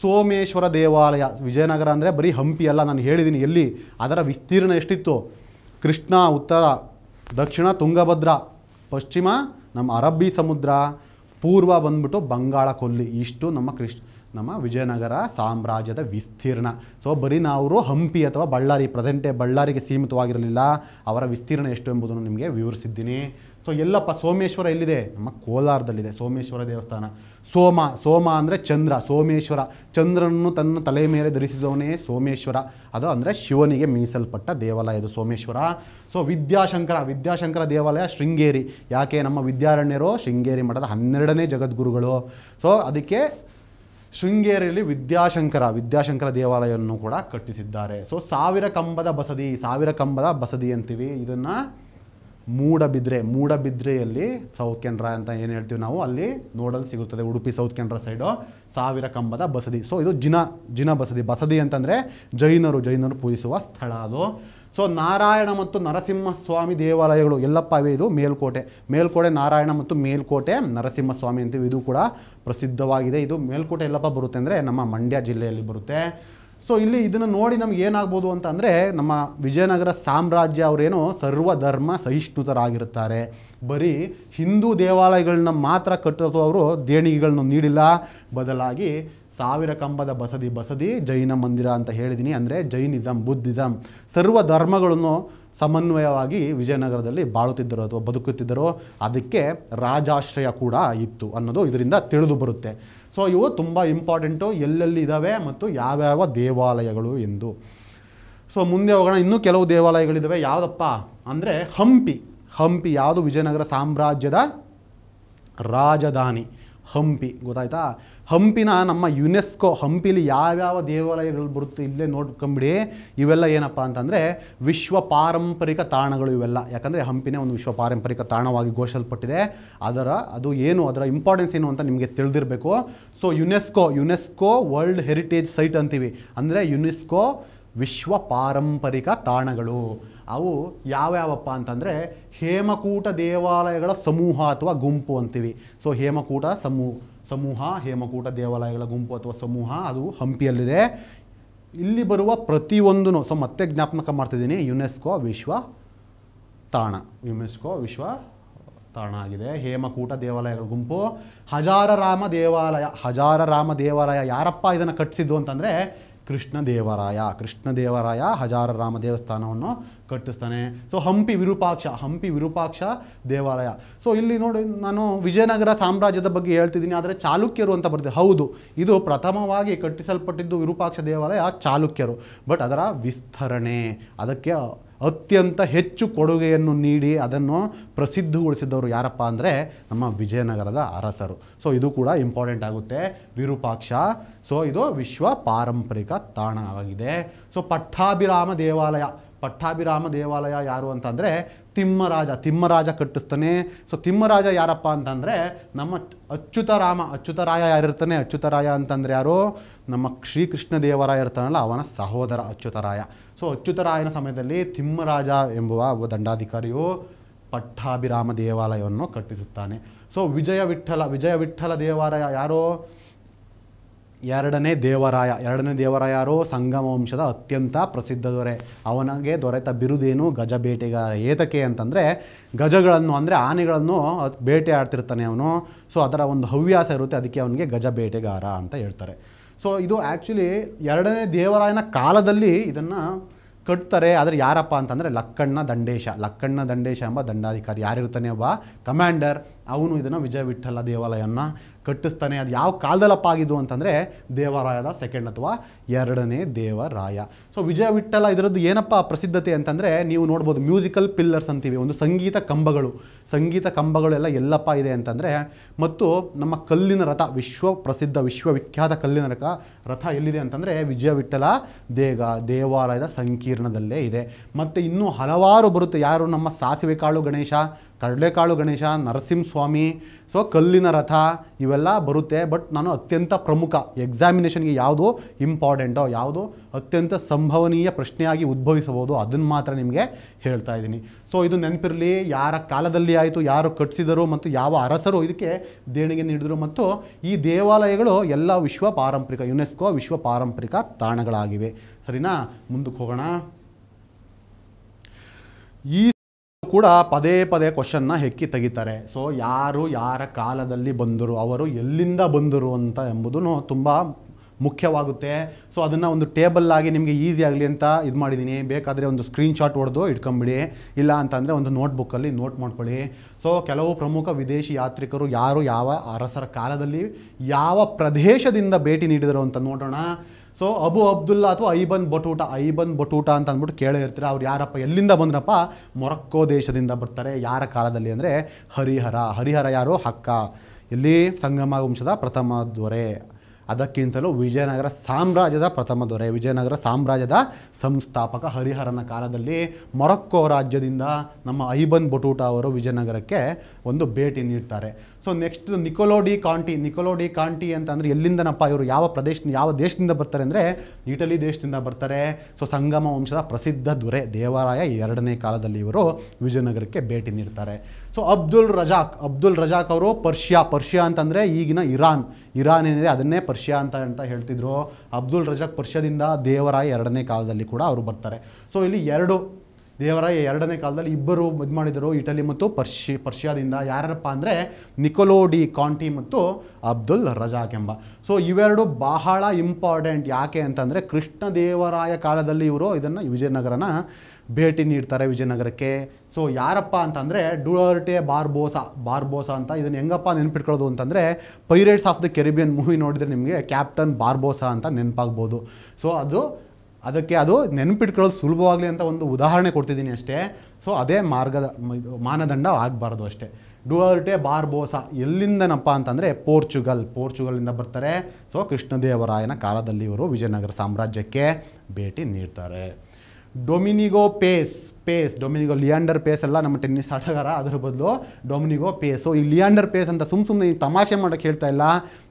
[SPEAKER 1] ಸೋಮೇಶ್ವರ ದೇವಾಲಯ ವಿಜಯನಗರ ಅಂದರೆ ಬರೀ ಹಂಪಿ ಅಲ್ಲ ನಾನು ಹೇಳಿದ್ದೀನಿ ಎಲ್ಲಿ ಅದರ ವಿಸ್ತೀರ್ಣ ಎಷ್ಟಿತ್ತು ಕೃಷ್ಣ ಉತ್ತರ ದಕ್ಷಿಣ ತುಂಗಭದ್ರಾ ಪಶ್ಚಿಮ ನಮ್ಮ ಅರಬ್ಬಿ ಸಮುದ್ರ ಪೂರ್ವ ಬಂದ್ಬಿಟ್ಟು ಬಂಗಾಳ ಕೊಲ್ಲಿ ಇಷ್ಟು ನಮ್ಮ ಕೃಷ್ ನಮ್ಮ ವಿಜಯನಗರ ಸಾಮ್ರಾಜ್ಯದ ವಿಸ್ತೀರ್ಣ ಸೊ ಬರೀ ನಾವು ಹಂಪಿ ಅಥವಾ ಬಳ್ಳಾರಿ ಪ್ರೆಸೆಂಟೇ ಬಳ್ಳಾರಿಗೆ ಸೀಮಿತವಾಗಿರಲಿಲ್ಲ ಅವರ ವಿಸ್ತೀರ್ಣ ಎಷ್ಟು ಎಂಬುದನ್ನು ನಿಮಗೆ ವಿವರಿಸಿದ್ದೀನಿ ಸೊ ಎಲ್ಲಪ್ಪ ಸೋಮೇಶ್ವರ ಎಲ್ಲಿದೆ ನಮ್ಮ ಕೋಲಾರದಲ್ಲಿದೆ ಸೋಮೇಶ್ವರ ದೇವಸ್ಥಾನ ಸೋಮ ಸೋಮ ಅಂದರೆ ಚಂದ್ರ ಸೋಮೇಶ್ವರ ಚಂದ್ರನನ್ನು ತನ್ನ ತಲೆ ಮೇಲೆ ಧರಿಸಿದವನೇ ಸೋಮೇಶ್ವರ ಅದು ಅಂದರೆ ಶಿವನಿಗೆ ಮೀಸಲ್ಪಟ್ಟ ದೇವಾಲಯ ಇದು ಸೋಮೇಶ್ವರ ಸೊ ವಿದ್ಯಾಶಂಕರ ವಿದ್ಯಾಶಂಕರ ದೇವಾಲಯ ಶೃಂಗೇರಿ ಯಾಕೆ ನಮ್ಮ ವಿದ್ಯಾರಣ್ಯರು ಶೃಂಗೇರಿ ಮಠದ ಹನ್ನೆರಡನೇ ಜಗದ್ಗುರುಗಳು ಸೊ ಅದಕ್ಕೆ ಶೃಂಗೇರಿಯಲ್ಲಿ ವಿದ್ಯಾಶಂಕರ ವಿದ್ಯಾಶಂಕರ ದೇವಾಲಯವನ್ನು ಕೂಡ ಕಟ್ಟಿಸಿದ್ದಾರೆ ಸೊ ಸಾವಿರ ಕಂಬದ ಬಸದಿ ಸಾವಿರ ಕಂಬದ ಬಸದಿ ಅಂತೀವಿ ಇದನ್ನು ಮೂಡಬಿದ್ರೆ ಮೂಡಬಿದ್ರೆಯಲ್ಲಿ ಸೌತ್ ಕೆನರಾ ಅಂತ ಏನು ಹೇಳ್ತೀವಿ ನಾವು ಅಲ್ಲಿ ನೋಡಲು ಸಿಗುತ್ತದೆ ಉಡುಪಿ ಸೌತ್ ಕೆನರಾ ಸೈಡು ಸಾವಿರ ಕಂಬದ ಬಸದಿ ಸೊ ಇದು ಜಿನ ಜಿನ ಬಸದಿ ಬಸದಿ ಅಂತಂದರೆ ಜೈನರು ಜೈನರು ಪೂಜಿಸುವ ಸ್ಥಳ ಅದು ಸೊ ನಾರಾಯಣ ಮತ್ತು ನರಸಿಂಹಸ್ವಾಮಿ ದೇವಾಲಯಗಳು ಎಲ್ಲಪ್ಪ ಇವೆ ಇದು ಮೇಲ್ಕೋಟೆ ಮೇಲ್ಕೋಟೆ ನಾರಾಯಣ ಮತ್ತು ಮೇಲ್ಕೋಟೆ ನರಸಿಂಹಸ್ವಾಮಿ ಅಂತೀವಿ ಇದು ಕೂಡ ಪ್ರಸಿದ್ಧವಾಗಿದೆ ಇದು ಮೇಲ್ಕೋಟೆ ಎಲ್ಲಪ್ಪ ಬರುತ್ತೆ ಅಂದರೆ ನಮ್ಮ ಮಂಡ್ಯ ಜಿಲ್ಲೆಯಲ್ಲಿ ಬರುತ್ತೆ ಸೊ ಇಲ್ಲಿ ಇದನ್ನು ನೋಡಿ ನಮ್ಗೆ ಏನಾಗ್ಬೋದು ಅಂತ ಅಂದರೆ ನಮ್ಮ ವಿಜಯನಗರ ಸಾಮ್ರಾಜ್ಯ ಅವರೇನು ಸರ್ವಧರ್ಮ ಸಹಿಷ್ಣುತರಾಗಿರುತ್ತಾರೆ ಬರೀ ಹಿಂದೂ ದೇವಾಲಯಗಳನ್ನ ಮಾತ್ರ ಕಟ್ಟೋದು ಅವರು ದೇಣಿಗೆಗಳನ್ನು ನೀಡಿಲ್ಲ ಬದಲಾಗಿ ಸಾವಿರ ಕಂಬದ ಬಸದಿ ಬಸದಿ ಜೈನ ಮಂದಿರ ಅಂತ ಹೇಳಿದ್ದೀನಿ ಅಂದರೆ ಜೈನಿಸಮ್ ಬುದ್ಧಿಸಮ್ ಸರ್ವ ಧರ್ಮಗಳನ್ನು ಸಮನ್ವಯವಾಗಿ ವಿಜಯನಗರದಲ್ಲಿ ಬಾಳುತ್ತಿದ್ದರು ಅಥವಾ ಬದುಕುತ್ತಿದ್ದರು ಅದಕ್ಕೆ ರಾಜಾಶ್ರಯ ಕೂಡ ಇತ್ತು ಅನ್ನೋದು ಇದರಿಂದ ತಿಳಿದು ಬರುತ್ತೆ ಸೊ ಇವು ತುಂಬ ಇಂಪಾರ್ಟೆಂಟು ಎಲ್ಲೆಲ್ಲಿ ಇದ್ದಾವೆ ಮತ್ತು ಯಾವ್ಯಾವ ದೇವಾಲಯಗಳು ಎಂದು ಸೊ ಮುಂದೆ ಹೋಗೋಣ ಇನ್ನೂ ಕೆಲವು ದೇವಾಲಯಗಳಿದ್ದಾವೆ ಯಾವುದಪ್ಪ ಅಂದರೆ ಹಂಪಿ ಹಂಪಿ ಯಾವುದು ವಿಜಯನಗರ ಸಾಮ್ರಾಜ್ಯದ ರಾಜಧಾನಿ ಹಂಪಿ ಗೊತ್ತಾಯ್ತಾ ಹಂಪಿನ ನಮ್ಮ ಯುನೆಸ್ಕೋ ಹಂಪಿಲಿ ಯಾವ್ಯಾವ ದೇವಾಲಯಗಳು ಬರುತ್ತೆ ಇಲ್ಲೇ ನೋಡ್ಕೊಂಬಿಡಿ ಇವೆಲ್ಲ ಏನಪ್ಪ ಅಂತಂದರೆ ವಿಶ್ವ ಪಾರಂಪರಿಕ ತಾಣಗಳು ಇವೆಲ್ಲ ಯಾಕಂದರೆ ಹಂಪಿನೇ ಒಂದು ವಿಶ್ವ ಪಾರಂಪರಿಕ ತಾಣವಾಗಿ ಘೋಷಲ್ಪಟ್ಟಿದೆ ಅದರ ಅದು ಏನು ಅದರ ಇಂಪಾರ್ಟೆನ್ಸ್ ಏನು ಅಂತ ನಿಮಗೆ ತಿಳಿದಿರಬೇಕು so UNESCO UNESCO world heritage site ಅಂತೀವಿ ಅಂದರೆ ಯುನೆಸ್ಕೋ ವಿಶ್ವ ಪಾರಂಪರಿಕ ತಾಣಗಳು ಅವು ಯಾವ್ಯಾವಪ್ಪ ಅಂತಂದರೆ ಹೇಮಕೂಟ ದೇವಾಲಯಗಳ ಸಮೂಹ ಅಥವಾ ಗುಂಪು ಅಂತೀವಿ ಸೊ ಹೇಮಕೂಟ ಸಮೂ ಸಮೂಹ ಹೇಮಕೂಟ ದೇವಾಲಯಗಳ ಗುಂಪು ಅಥವಾ ಸಮೂಹ ಅದು ಹಂಪಿಯಲ್ಲಿದೆ ಇಲ್ಲಿ ಬರುವ ಪ್ರತಿಯೊಂದೂ ಸೊ ಮತ್ತೆ ಜ್ಞಾಪಕ ಮಾಡ್ತಿದ್ದೀನಿ ಯುನೆಸ್ಕೋ ವಿಶ್ವ ತಾಣ ಯುನೆಸ್ಕೋ ವಿಶ್ವ ತಾಣ ಆಗಿದೆ ಹೇಮಕೂಟ ದೇವಾಲಯಗಳ ಗುಂಪು ಹಜಾರ ರಾಮ ದೇವಾಲಯ ರಾಮ ದೇವಾಲಯ ಯಾರಪ್ಪ ಇದನ್ನು ಕಟ್ಟಿಸಿದ್ದು ಅಂತಂದರೆ ಕೃಷ್ಣ ಕೃಷ್ಣದೇವರಾಯ ಕೃಷ್ಣದೇವರಾಯ ಹಜಾರ ರಾಮ ದೇವಸ್ಥಾನವನ್ನು ಕಟ್ಟಿಸ್ತಾನೆ ಸೊ ಹಂಪಿ ವಿರೂಪಾಕ್ಷ ಹಂಪಿ ವಿರೂಪಾಕ್ಷ ದೇವಾಲಯ ಸೊ ಇಲ್ಲಿ ನೋಡಿ ನಾನು ವಿಜಯನಗರ ಸಾಮ್ರಾಜ್ಯದ ಬಗ್ಗೆ ಹೇಳ್ತಿದ್ದೀನಿ ಆದರೆ ಚಾಲುಕ್ಯರು ಅಂತ ಬರ್ತೀವಿ ಹೌದು ಇದು ಪ್ರಥಮವಾಗಿ ಕಟ್ಟಿಸಲ್ಪಟ್ಟಿದ್ದು ವಿರೂಪಾಕ್ಷ ದೇವಾಲಯ ಚಾಲುಕ್ಯರು ಬಟ್ ಅದರ ವಿಸ್ತರಣೆ ಅದಕ್ಕೆ ಅತ್ಯಂತ ಹೆಚ್ಚು ಕೊಡುಗೆಯನ್ನು ನೀಡಿ ಅದನ್ನು ಪ್ರಸಿದ್ಧಗೊಳಿಸಿದವರು ಯಾರಪ್ಪ ಅಂದರೆ ನಮ್ಮ ವಿಜಯನಗರದ ಅರಸರು ಸೊ ಇದು ಕೂಡ ಇಂಪಾರ್ಟೆಂಟ್ ಆಗುತ್ತೆ ವಿರೂಪಾಕ್ಷ ಸೊ ಇದು ವಿಶ್ವ ಪಾರಂಪರಿಕ ತಾಣವಾಗಿದೆ ಸೊ ಪಟ್ಟಾಭಿರಾಮ ದೇವಾಲಯ ಪಟ್ಟಾಭಿರಾಮ ದೇವಾಲಯ ಯಾರು ಅಂತಂದರೆ ತಿಮ್ಮರಾಜ ತಿಮ್ಮರಾಜ ಕಟ್ಟಿಸ್ತಾನೆ ಸೊ ತಿಮ್ಮರಾಜ ಯಾರಪ್ಪ ಅಂತಂದರೆ ನಮ್ಮ ಅಚ್ಯುತರಾಮ ಅಚ್ಯುತರಾಯ ಯಾರಿರ್ತಾನೆ ಅಚ್ಯುತರಾಯ ಅಂತಂದರೆ ಯಾರು ನಮ್ಮ ಶ್ರೀಕೃಷ್ಣ ದೇವರಾಯ ಇರ್ತಾನಲ್ಲ ಅವನ ಸಹೋದರ ಅಚ್ಯುತರಾಯ ಸೊ ಅಚ್ಯುತರಾಯನ ಸಮಯದಲ್ಲಿ ತಿಮ್ಮರಾಜ ಎಂಬುವ ಒಬ್ಬ ದಂಡಾಧಿಕಾರಿಯು ಪಟ್ಟಾಭಿರಾಮ ದೇವಾಲಯವನ್ನು ಕಟ್ಟಿಸುತ್ತಾನೆ ಸೊ ವಿಜಯ ವಿಠಲ ವಿಜಯ ವಿಠಲ ದೇವಾಲಯ ಯಾರೋ ಎರಡನೇ ದೇವರಾಯ ಎರಡನೇ ದೇವರಾಯಾರೋ ಸಂಗಮ ವಂಶದ ಅತ್ಯಂತ ಪ್ರಸಿದ್ಧ ದೊರೆ ಅವನಿಗೆ ದೊರೆತ ಬಿರುದೇನು ಗಜ ಬೇಟೆಗಾರ ಏತಕ್ಕೆ ಅಂತಂದರೆ ಗಜಗಳನ್ನು ಅಂದರೆ ಆನೆಗಳನ್ನು ಬೇಟೆ ಆಡ್ತಿರ್ತಾನೆ ಅವನು ಸೊ ಅದರ ಒಂದು ಹವ್ಯಾಸ ಇರುತ್ತೆ ಅದಕ್ಕೆ ಅವನಿಗೆ ಗಜ ಬೇಟೆಗಾರ ಅಂತ ಹೇಳ್ತಾರೆ ಸೊ ಇದು ಆ್ಯಕ್ಚುಲಿ ಎರಡನೇ ದೇವರಾಯನ ಕಾಲದಲ್ಲಿ ಇದನ್ನು ಕಟ್ತಾರೆ ಆದರೆ ಯಾರಪ್ಪ ಅಂತಂದರೆ ಲಕ್ಕಣ್ಣ ದಂಡೇಶ ಲಕ್ಕಣ್ಣ ದಂಡೇಶ ಎಂಬ ದಂಡಾಧಿಕಾರಿ ಯಾರಿರ್ತಾನೆ ಒಬ್ಬ ಕಮಾಂಡರ್ ಅವನು ಇದನ್ನು ವಿಜಯ ವಿಠಲ ದೇವಾಲಯವನ್ನು ಕಟ್ಟಿಸ್ತಾನೆ ಅದು ಯಾವ ಕಾಲದಲ್ಲಪ್ಪ ಆಗಿದ್ದು ಅಂತಂದರೆ ದೇವರಾಯದ ಸೆಕೆಂಡ್ ಅಥವಾ ಎರಡನೇ ದೇವರಾಯ ಸೊ ವಿಜಯ ವಿಠಲ ಇದರದ್ದು ಏನಪ್ಪ ಪ್ರಸಿದ್ಧತೆ ಅಂತಂದರೆ ನೀವು ನೋಡ್ಬೋದು ಮ್ಯೂಸಿಕಲ್ ಪಿಲ್ಲರ್ಸ್ ಅಂತೀವಿ ಒಂದು ಸಂಗೀತ ಕಂಬಗಳು ಸಂಗೀತ ಕಂಬಗಳೆಲ್ಲ ಎಲ್ಲಪ್ಪ ಇದೆ ಅಂತಂದರೆ ಮತ್ತು ನಮ್ಮ ಕಲ್ಲಿನ ರಥ ವಿಶ್ವ ಪ್ರಸಿದ್ಧ ವಿಶ್ವವಿಖ್ಯಾತ ಕಲ್ಲಿನ ರಥ ರಥ ಎಲ್ಲಿದೆ ಅಂತಂದರೆ ವಿಜಯ ವಿಠಲ ದೇಗ ದೇವಾಲಯದ ಸಂಕೀರ್ಣದಲ್ಲೇ ಇದೆ ಮತ್ತು ಇನ್ನೂ ಹಲವಾರು ಬರುತ್ತೆ ಯಾರು ನಮ್ಮ ಸಾಸಿವೆ ಕಾಳು ಗಣೇಶ ಕಡಲೆಕಾಳು ಗಣೇಶ ನರಸಿಂಹಸ್ವಾಮಿ ಸೊ ಕಲ್ಲಿನ ರಥ ಇವೆಲ್ಲ ಬರುತ್ತೆ ಬಟ್ ನಾನು ಅತ್ಯಂತ ಪ್ರಮುಖ ಎಕ್ಸಾಮಿನೇಷನ್ಗೆ ಯಾವುದು ಇಂಪಾರ್ಟೆಂಟೋ ಯಾವುದು ಅತ್ಯಂತ ಸಂಭವನೀಯ ಪ್ರಶ್ನೆಯಾಗಿ ಉದ್ಭವಿಸಬಹುದು ಅದನ್ನು ಮಾತ್ರ ನಿಮಗೆ ಹೇಳ್ತಾ ಇದ್ದೀನಿ ಸೊ ಇದು ನೆನಪಿರಲಿ ಯಾರ ಕಾಲದಲ್ಲಿ ಆಯಿತು ಯಾರು ಕಟ್ಟಿಸಿದರು ಮತ್ತು ಯಾವ ಅರಸರು ಇದಕ್ಕೆ ದೇಣಿಗೆ ನೀಡಿದರು ಮತ್ತು ಈ ದೇವಾಲಯಗಳು ಎಲ್ಲ ವಿಶ್ವ ಪಾರಂಪರಿಕ ಯುನೆಸ್ಕೋ ವಿಶ್ವ ಪಾರಂಪರಿಕ ತಾಣಗಳಾಗಿವೆ ಸರಿನಾ ಮುಂದಕ್ಕೆ ಹೋಗೋಣ ಈ ಕೂಡ ಪದೇ ಪದೇ ಕ್ವಶನ್ನ ಹೆಕ್ಕಿ ತೆಗಿತಾರೆ ಸೊ ಯಾರು ಯಾರ ಕಾಲದಲ್ಲಿ ಬಂದರು ಅವರು ಎಲ್ಲಿಂದ ಬಂದರು ಅಂತ ಎಂಬುದು ತುಂಬ ಮುಖ್ಯವಾಗುತ್ತೆ ಸೊ ಅದನ್ನು ಒಂದು ಟೇಬಲ್ಲಾಗಿ ನಿಮಗೆ ಈಸಿ ಆಗಲಿ ಅಂತ ಇದು ಮಾಡಿದ್ದೀನಿ ಬೇಕಾದರೆ ಒಂದು ಸ್ಕ್ರೀನ್ಶಾಟ್ ಹೊಡೆದು ಇಟ್ಕೊಂಬಿಡಿ ಇಲ್ಲ ಅಂತಂದರೆ ಒಂದು ನೋಟ್ಬುಕ್ಕಲ್ಲಿ ನೋಟ್ ಮಾಡ್ಕೊಳ್ಳಿ ಸೊ ಕೆಲವು ಪ್ರಮುಖ ವಿದೇಶಿ ಯಾತ್ರಿಕರು ಯಾರು ಯಾವ ಅರಸರ ಕಾಲದಲ್ಲಿ ಯಾವ ಪ್ರದೇಶದಿಂದ ಭೇಟಿ ನೀಡಿದರು ಅಂತ ನೋಡೋಣ ಸೊ ಅಬು ಅಬ್ದುಲ್ಲಾ ಅಥವಾ ಐಬನ್ ಬಟೂಟ ಐಬನ್ ಬಟೂಟ ಅಂತ ಅಂದ್ಬಿಟ್ಟು ಕೇಳೇ ಇರ್ತಾರೆ ಅವ್ರು ಯಾರಪ್ಪ ಎಲ್ಲಿಂದ ಬಂದ್ರಪ್ಪ ಮೊರಕ್ಕೋ ದೇಶದಿಂದ ಬರ್ತಾರೆ ಯಾರ ಕಾಲದಲ್ಲಿ ಅಂದರೆ ಹರಿಹರ ಹರಿಹರ ಯಾರು ಹಕ್ಕ ಇಲ್ಲಿ ಸಂಗಮ ವಂಶದ ಪ್ರಥಮ ದೊರೆ ಅದಕ್ಕಿಂತಲೂ ವಿಜಯನಗರ ಸಾಮ್ರಾಜ್ಯದ ಪ್ರಥಮ ದೊರೆ ವಿಜಯನಗರ ಸಾಮ್ರಾಜ್ಯದ ಸಂಸ್ಥಾಪಕ ಹರಿಹರನ ಕಾಲದಲ್ಲಿ ಮೊರಕ್ಕೋ ರಾಜ್ಯದಿಂದ ನಮ್ಮ ಐಬನ್ ಬಟೂಟ ಅವರು ವಿಜಯನಗರಕ್ಕೆ ಒಂದು ಭೇಟಿ ನೀಡ್ತಾರೆ so next Nicolo de Conti Nicolo de Conti ಅಂದರೆ ಎಲ್ಲಿಂದನಪ್ಪ ಇವರು ಯಾವ ಪ್ರದೇಶ ಯಾವ ದೇಶದಿಂದ ಬರ್ತಾರೆ ಅಂದರೆ ಇಟಲಿ ದೇಶದಿಂದ ಬರ್ತಾರೆ ಸೊ ಸಂಗಮ ವಂಶದ ಪ್ರಸಿದ್ಧ ದೊರೆ ದೇವರಾಯ ಎರಡನೇ ಕಾಲದಲ್ಲಿ ಇವರು ವಿಜಯನಗರಕ್ಕೆ ಭೇಟಿ ನೀಡ್ತಾರೆ so Abdul Razzaq Abdul Razzaq ಅವರು ಪರ್ಷಿಯಾ ಪರ್ಷಿಯಾ ಅಂತಂದರೆ ಈಗಿನ ಇರಾನ್ ಇರಾನ್ ಏನಿದೆ ಅದನ್ನೇ ಪರ್ಷಿಯಾ ಅಂತ ಅಂತ ಹೇಳ್ತಿದ್ರು ಅಬ್ದುಲ್ ರಜಾಕ್ ಪರ್ಷಿಯಾದಿಂದ ದೇವರಾಯ ಎರಡನೇ ಕಾಲದಲ್ಲಿ ಕೂಡ ಅವರು ಬರ್ತಾರೆ ಸೊ ಇಲ್ಲಿ ಎರಡು ದೇವರಾಯ ಎರಡನೇ ಕಾಲದಲ್ಲಿ ಇಬ್ಬರು ಇದು ಮಾಡಿದರು ಇಟಲಿ ಮತ್ತು ಪರ್ಷಿ ಪರ್ಷಿಯಾದಿಂದ ಯಾರಪ್ಪ ಅಂದರೆ ಡಿ ಕಾಂಟಿ ಮತ್ತು ಅಬ್ದುಲ್ ರಜಾಕ್ ಎಂಬ ಸೊ ಇವೆರಡು ಬಹಳ ಇಂಪಾರ್ಟೆಂಟ್ ಯಾಕೆ ಅಂತಂದರೆ ಕೃಷ್ಣದೇವರಾಯ ಕಾಲದಲ್ಲಿ ಇವರು ಇದನ್ನು ವಿಜಯನಗರನ ಭೇಟಿ ನೀಡ್ತಾರೆ ವಿಜಯನಗರಕ್ಕೆ ಸೊ ಯಾರಪ್ಪ ಅಂತಂದರೆ ಡೂರ್ಟೆ ಬಾರ್ಬೋಸಾ ಬಾರ್ಬೋಸಾ ಅಂತ ಇದನ್ನು ಹೆಂಗಪ್ಪ ನೆನ್ಪಿಟ್ಕೊಳ್ಳೋದು ಅಂತಂದರೆ pirates of the Caribbean movie ನೋಡಿದರೆ ನಿಮಗೆ ಕ್ಯಾಪ್ಟನ್ ಬಾರ್ಬೋಸಾ ಅಂತ ನೆನಪಾಗ್ಬೋದು ಸೊ ಅದು ಅದಕ್ಕೆ ಅದು ನೆನಪಿಟ್ಕೊಳ್ಳೋದು ಸುಲಭವಾಗಲಿ ಅಂತ ಒಂದು ಉದಾಹರಣೆ ಕೊಡ್ತಿದ್ದೀನಿ ಅಷ್ಟೇ ಸೊ ಅದೇ ಮಾರ್ಗದ ಮಾನದಂಡ ಆಗಬಾರ್ದು ಅಷ್ಟೇ ಡುವರ್ಟೆ ಬಾರ್ಬೋಸಾ ಎಲ್ಲಿಂದನಪ್ಪ ಅಂತಂದರೆ ಪೋರ್ಚುಗಲ್ ಪೋರ್ಚುಗಲಿಂದ ಬರ್ತಾರೆ ಸೊ ಕೃಷ್ಣದೇವರಾಯನ ಕಾಲದಲ್ಲಿ ಇವರು ವಿಜಯನಗರ ಸಾಮ್ರಾಜ್ಯಕ್ಕೆ ಭೇಟಿ ನೀಡ್ತಾರೆ Domingo Paes Paes Domingo Leander Paes ಎಲ್ಲ ನಮ್ಮ ಟೆನ್ನಿಸ್ ಆಟಗಾರ ಅದರ ಬದಲು ಡೊಮಿನಿಗೋ ಸೊ ಈ ಲಿಯಾಂಡರ್ ಪೇಸ್ ಅಂತ ಸುಮ್ಮ ಸುಮ್ಮನೆ ತಮಾಷೆ ಮಾಡೋಕ್ಕೆ ಹೇಳ್ತಾ ಇಲ್ಲ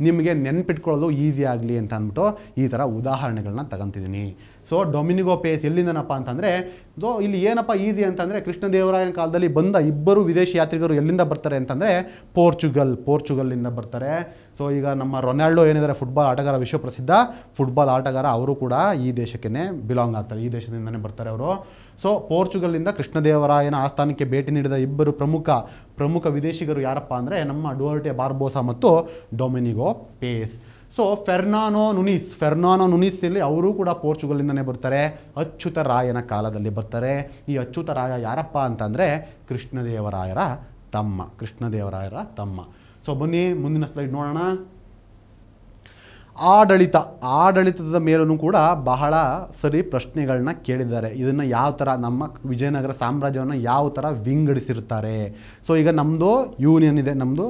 [SPEAKER 1] ನಿಮಗೆ ನೆನ್ಪಿಟ್ಕೊಳ್ಳೋದು ಈಸಿ ಆಗಲಿ ಅಂತ ಅಂದ್ಬಿಟ್ಟು ಈ ಥರ ಉದಾಹರಣೆಗಳನ್ನ ತಗೊಂತಿದ್ದೀನಿ ಸೊ ಡೊಮಿನಿಗೋ ಪೇಸ್ ಎಲ್ಲಿಂದನಪ್ಪ ಅಂತಂದರೆ ಸೊ ಇಲ್ಲಿ ಏನಪ್ಪ ಈಸಿ ಅಂತಂದರೆ ಕೃಷ್ಣದೇವರಾಯನ ಕಾಲದಲ್ಲಿ ಬಂದ ಇಬ್ಬರು ವಿದೇಶಿ ಯಾತ್ರಿಗರು ಎಲ್ಲಿಂದ ಬರ್ತಾರೆ ಅಂತಂದರೆ ಪೋರ್ಚುಗಲ್ ಪೋರ್ಚುಗಲ್ನಿಂದ ಬರ್ತಾರೆ ಸೊ ಈಗ ನಮ್ಮ ರೊನಾಲ್ಡೋ ಏನಿದ್ದಾರೆ ಫುಟ್ಬಾಲ್ ಆಟಗಾರ ವಿಶ್ವಪ್ರಸಿದ್ಧ ಫುಟ್ಬಾಲ್ ಆಟಗಾರ ಅವರು ಕೂಡ ಈ ದೇಶಕ್ಕೇ ಬಿಲಾಂಗ್ ಆಗ್ತಾರೆ ಈ ದೇಶದಿಂದನೇ ಬರ್ತಾರೆ ಅವರು ಸೊ ಪೋರ್ಚುಗಲ್ನಿಂದ ಕೃಷ್ಣದೇವರಾಯನ ಆಸ್ಥಾನಕ್ಕೆ ಭೇಟಿ ನೀಡಿದ ಇಬ್ಬರು ಪ್ರಮುಖ ಪ್ರಮುಖ ವಿದೇಶಿಗರು ಯಾರಪ್ಪ ಅಂದರೆ ನಮ್ಮ ಡುವರ್ಟೆ ಬಾರ್ಬೋಸಾ ಮತ್ತು ಡೊಮಿನಿಗೊ ಪೇಸ್ ಸೊ ಫೆರ್ನಾನೋ ನುನಿಸ್ ಫೆರ್ನಾನೊ ನುನೀಸ್ ಇಲ್ಲಿ ಅವರು ಕೂಡ ಪೋರ್ಚುಗಲ್ನಿಂದಲೇ ಬರ್ತಾರೆ ಅಚ್ಯುತ ರಾಯನ ಕಾಲದಲ್ಲಿ ಬರ್ತಾರೆ ಈ ಅಚ್ಯುತ ರಾಯ ಯಾರಪ್ಪ ಅಂತಂದರೆ ಕೃಷ್ಣದೇವರಾಯರ ತಮ್ಮ ಕೃಷ್ಣದೇವರಾಯರ ತಮ್ಮ ಸೊ ಬನ್ನಿ ಮುಂದಿನ ಸ್ಲೈಡ್ ನೋಡೋಣ ಆಡಳಿತ ಆಡಳಿತದ ಮೇಲೂ ಕೂಡ ಬಹಳ ಸರಿ ಪ್ರಶ್ನೆಗಳನ್ನ ಕೇಳಿದ್ದಾರೆ ಇದನ್ನು ಯಾವ ಥರ ನಮ್ಮ ವಿಜಯನಗರ ಸಾಮ್ರಾಜ್ಯವನ್ನು ಯಾವ ಥರ ವಿಂಗಡಿಸಿರ್ತಾರೆ ಸೊ ಈಗ ನಮ್ಮದು ಯೂನಿಯನ್ ಇದೆ ನಮ್ಮದು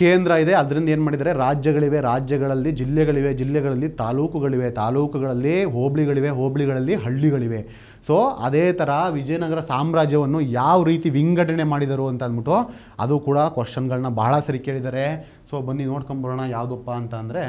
[SPEAKER 1] ಕೇಂದ್ರ ಇದೆ ಅದರಿಂದ ಏನು ಮಾಡಿದ್ದಾರೆ ರಾಜ್ಯಗಳಿವೆ ರಾಜ್ಯಗಳಲ್ಲಿ ಜಿಲ್ಲೆಗಳಿವೆ ಜಿಲ್ಲೆಗಳಲ್ಲಿ ತಾಲೂಕುಗಳಿವೆ ತಾಲೂಕುಗಳಲ್ಲಿ ಹೋಬಳಿಗಳಿವೆ ಹೋಬಳಿಗಳಲ್ಲಿ ಹಳ್ಳಿಗಳಿವೆ ಸೊ ಅದೇ ಥರ ವಿಜಯನಗರ ಸಾಮ್ರಾಜ್ಯವನ್ನು ಯಾವ ರೀತಿ ವಿಂಗಡಣೆ ಮಾಡಿದರು ಅಂತ ಅಂದ್ಬಿಟ್ಟು ಅದು ಕೂಡ ಕ್ವಶನ್ಗಳನ್ನ ಬಹಳ ಸರಿ ಕೇಳಿದ್ದಾರೆ ಸೊ ಬನ್ನಿ ನೋಡ್ಕೊಂಬರೋಣ ಯಾವುದಪ್ಪ ಅಂತ ಅಂದರೆ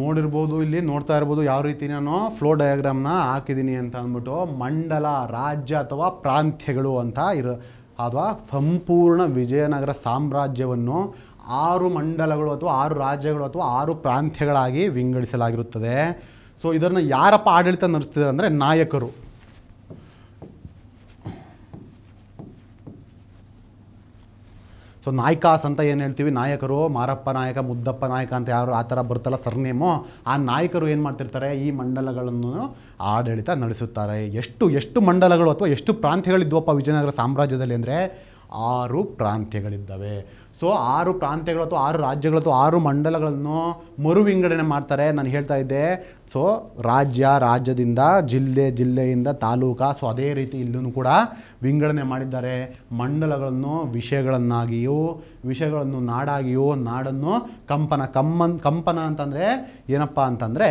[SPEAKER 1] ನೋಡಿರ್ಬೋದು ಇಲ್ಲಿ ನೋಡ್ತಾ ಇರ್ಬೋದು ಯಾವ ರೀತಿ ನಾನು ಫ್ಲೋ ಡಯಾಗ್ರಾಮ್ನ ಹಾಕಿದ್ದೀನಿ ಅಂತ ಅಂದ್ಬಿಟ್ಟು ಮಂಡಲ ರಾಜ್ಯ ಅಥವಾ ಪ್ರಾಂತ್ಯಗಳು ಅಂತ ಇರೋ ಅಥವಾ ಸಂಪೂರ್ಣ ವಿಜಯನಗರ ಸಾಮ್ರಾಜ್ಯವನ್ನು ಆರು ಮಂಡಲಗಳು ಅಥವಾ ಆರು ರಾಜ್ಯಗಳು ಅಥವಾ ಆರು ಪ್ರಾಂತ್ಯಗಳಾಗಿ ವಿಂಗಡಿಸಲಾಗಿರುತ್ತದೆ ಸೊ ಇದನ್ನು ಯಾರಪ್ಪ ಆಡಳಿತ ನಡೆಸ್ತಿದ್ದಾರೆ ಅಂದರೆ ನಾಯಕರು ಸೊ ನಾಯ್ಕಾಸ್ ಅಂತ ಏನು ಹೇಳ್ತೀವಿ ನಾಯಕರು ಮಾರಪ್ಪ ನಾಯಕ ಮುದ್ದಪ್ಪ ನಾಯಕ ಅಂತ ಯಾರು ಆ ಥರ ಬರ್ತಲ್ಲ ಸರ್ನೇಮು ಆ ನಾಯಕರು ಏನು ಮಾಡ್ತಿರ್ತಾರೆ ಈ ಮಂಡಲಗಳನ್ನು ಆಡಳಿತ ನಡೆಸುತ್ತಾರೆ ಎಷ್ಟು ಎಷ್ಟು ಮಂಡಲಗಳು ಅಥವಾ ಎಷ್ಟು ಪ್ರಾಂತ್ಯಗಳಿದ್ವಪ್ಪ ವಿಜಯನಗರ ಸಾಮ್ರಾಜ್ಯದಲ್ಲಿ ಅಂದರೆ ಆರು ಪ್ರಾಂತ್ಯಗಳಿದ್ದಾವೆ ಸೊ ಆರು ಪ್ರಾಂತ್ಯಗಳು ಅಥವಾ ಆರು ರಾಜ್ಯಗಳು ಅಥವಾ ಆರು ಮಂಡಲಗಳನ್ನು ಮರು ವಿಂಗಡಣೆ ಮಾಡ್ತಾರೆ ನಾನು ಹೇಳ್ತಾ ಇದ್ದೆ ಸೊ ರಾಜ್ಯ ರಾಜ್ಯದಿಂದ ಜಿಲ್ಲೆ ಜಿಲ್ಲೆಯಿಂದ ತಾಲೂಕಾ ಸೊ ಅದೇ ರೀತಿ ಇಲ್ಲೂ ಕೂಡ ವಿಂಗಡಣೆ ಮಾಡಿದ್ದಾರೆ ಮಂಡಲಗಳನ್ನು ವಿಷಯಗಳನ್ನಾಗಿಯೂ ವಿಷಯಗಳನ್ನು ನಾಡಾಗಿಯೂ ನಾಡನ್ನು ಕಂಪನ ಕಮ್ಮನ್ ಕಂಪನ ಅಂತಂದರೆ ಏನಪ್ಪ ಅಂತಂದರೆ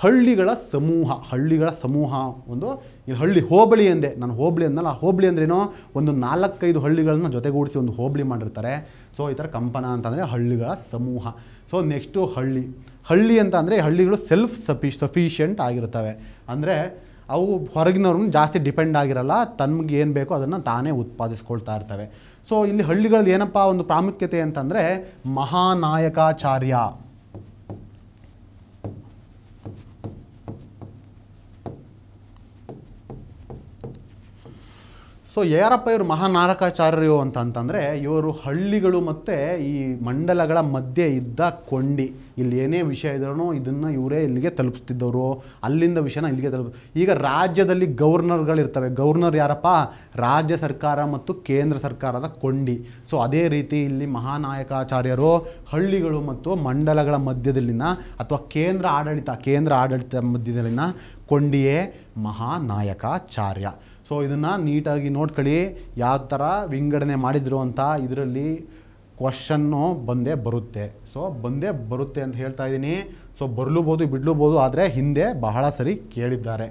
[SPEAKER 1] ಹಳ್ಳಿಗಳ ಸಮೂಹ ಹಳ್ಳಿಗಳ ಸಮೂಹ ಒಂದು ಇಲ್ಲಿ ಹಳ್ಳಿ ಹೋಬಳಿ ಎಂದೆ ನಾನು ಹೋಬಳಿ ಅಂದಲ್ಲ ಹೋಬಳಿ ಅಂದ್ರೇನೋ ಒಂದು ನಾಲ್ಕೈದು ಹಳ್ಳಿಗಳನ್ನ ಜೊತೆಗೂಡಿಸಿ ಒಂದು ಹೋಬಳಿ ಮಾಡಿರ್ತಾರೆ ಸೊ ಈ ಥರ ಕಂಪನ ಅಂತಂದರೆ ಹಳ್ಳಿಗಳ ಸಮೂಹ ಸೊ ನೆಕ್ಸ್ಟು ಹಳ್ಳಿ ಹಳ್ಳಿ ಅಂತ ಅಂದರೆ ಹಳ್ಳಿಗಳು ಸೆಲ್ಫ್ ಸಫಿ ಸಫಿಷಿಯೆಂಟ್ ಆಗಿರ್ತವೆ ಅಂದರೆ ಅವು ಹೊರಗಿನವ್ರನ್ನ ಜಾಸ್ತಿ ಡಿಪೆಂಡ್ ಆಗಿರಲ್ಲ ತಮಗೆ ಏನು ಬೇಕೋ ಅದನ್ನು ತಾನೇ ಉತ್ಪಾದಿಸ್ಕೊಳ್ತಾ ಇರ್ತವೆ ಸೊ ಇಲ್ಲಿ ಹಳ್ಳಿಗಳಲ್ಲಿ ಏನಪ್ಪ ಒಂದು ಪ್ರಾಮುಖ್ಯತೆ ಅಂತಂದರೆ ಮಹಾನಾಯಕಾಚಾರ್ಯ ಸೊ ಯಾರಪ್ಪ ಇವರು ಮಹಾನಾರಕಾಚಾರ್ಯರು ಅಂತಂದರೆ ಇವರು ಹಳ್ಳಿಗಳು ಮತ್ತು ಈ ಮಂಡಲಗಳ ಮಧ್ಯೆ ಇದ್ದ ಕೊಂಡಿ ಇಲ್ಲಿ ಏನೇ ವಿಷಯ ಇದ್ರೂ ಇದನ್ನು ಇವರೇ ಇಲ್ಲಿಗೆ ತಲುಪಿಸ್ತಿದ್ದವರು ಅಲ್ಲಿಂದ ವಿಷಯನ ಇಲ್ಲಿಗೆ ತಲುಪ ಈಗ ರಾಜ್ಯದಲ್ಲಿ ಗವರ್ನರ್ಗಳಿರ್ತವೆ ಗವರ್ನರ್ ಯಾರಪ್ಪ ರಾಜ್ಯ ಸರ್ಕಾರ ಮತ್ತು ಕೇಂದ್ರ ಸರ್ಕಾರದ ಕೊಂಡಿ ಸೊ ಅದೇ ರೀತಿ ಇಲ್ಲಿ ಮಹಾನಾಯಕಾಚಾರ್ಯರು ಹಳ್ಳಿಗಳು ಮತ್ತು ಮಂಡಲಗಳ ಮಧ್ಯದಲ್ಲಿನ ಅಥವಾ ಕೇಂದ್ರ ಆಡಳಿತ ಕೇಂದ್ರ ಆಡಳಿತ ಮಧ್ಯದಲ್ಲಿನ ಕೊಂಡಿಯೇ ಮಹಾನಾಯಕಾಚಾರ್ಯ ಸೊ ಇದನ್ನು ನೀಟಾಗಿ ನೋಡ್ಕೊಳ್ಳಿ ಯಾವ ಥರ ವಿಂಗಡಣೆ ಮಾಡಿದ್ರು ಅಂತ ಇದರಲ್ಲಿ ಕ್ವಶನ್ನು ಬಂದೇ ಬರುತ್ತೆ ಸೊ ಬಂದೇ ಬರುತ್ತೆ ಅಂತ ಹೇಳ್ತಾ ಇದ್ದೀನಿ ಸೊ ಬರಲೂಬೋದು ಬಿಡ್ಲೂಬೋದು ಆದರೆ ಹಿಂದೆ ಬಹಳ ಸರಿ ಕೇಳಿದ್ದಾರೆ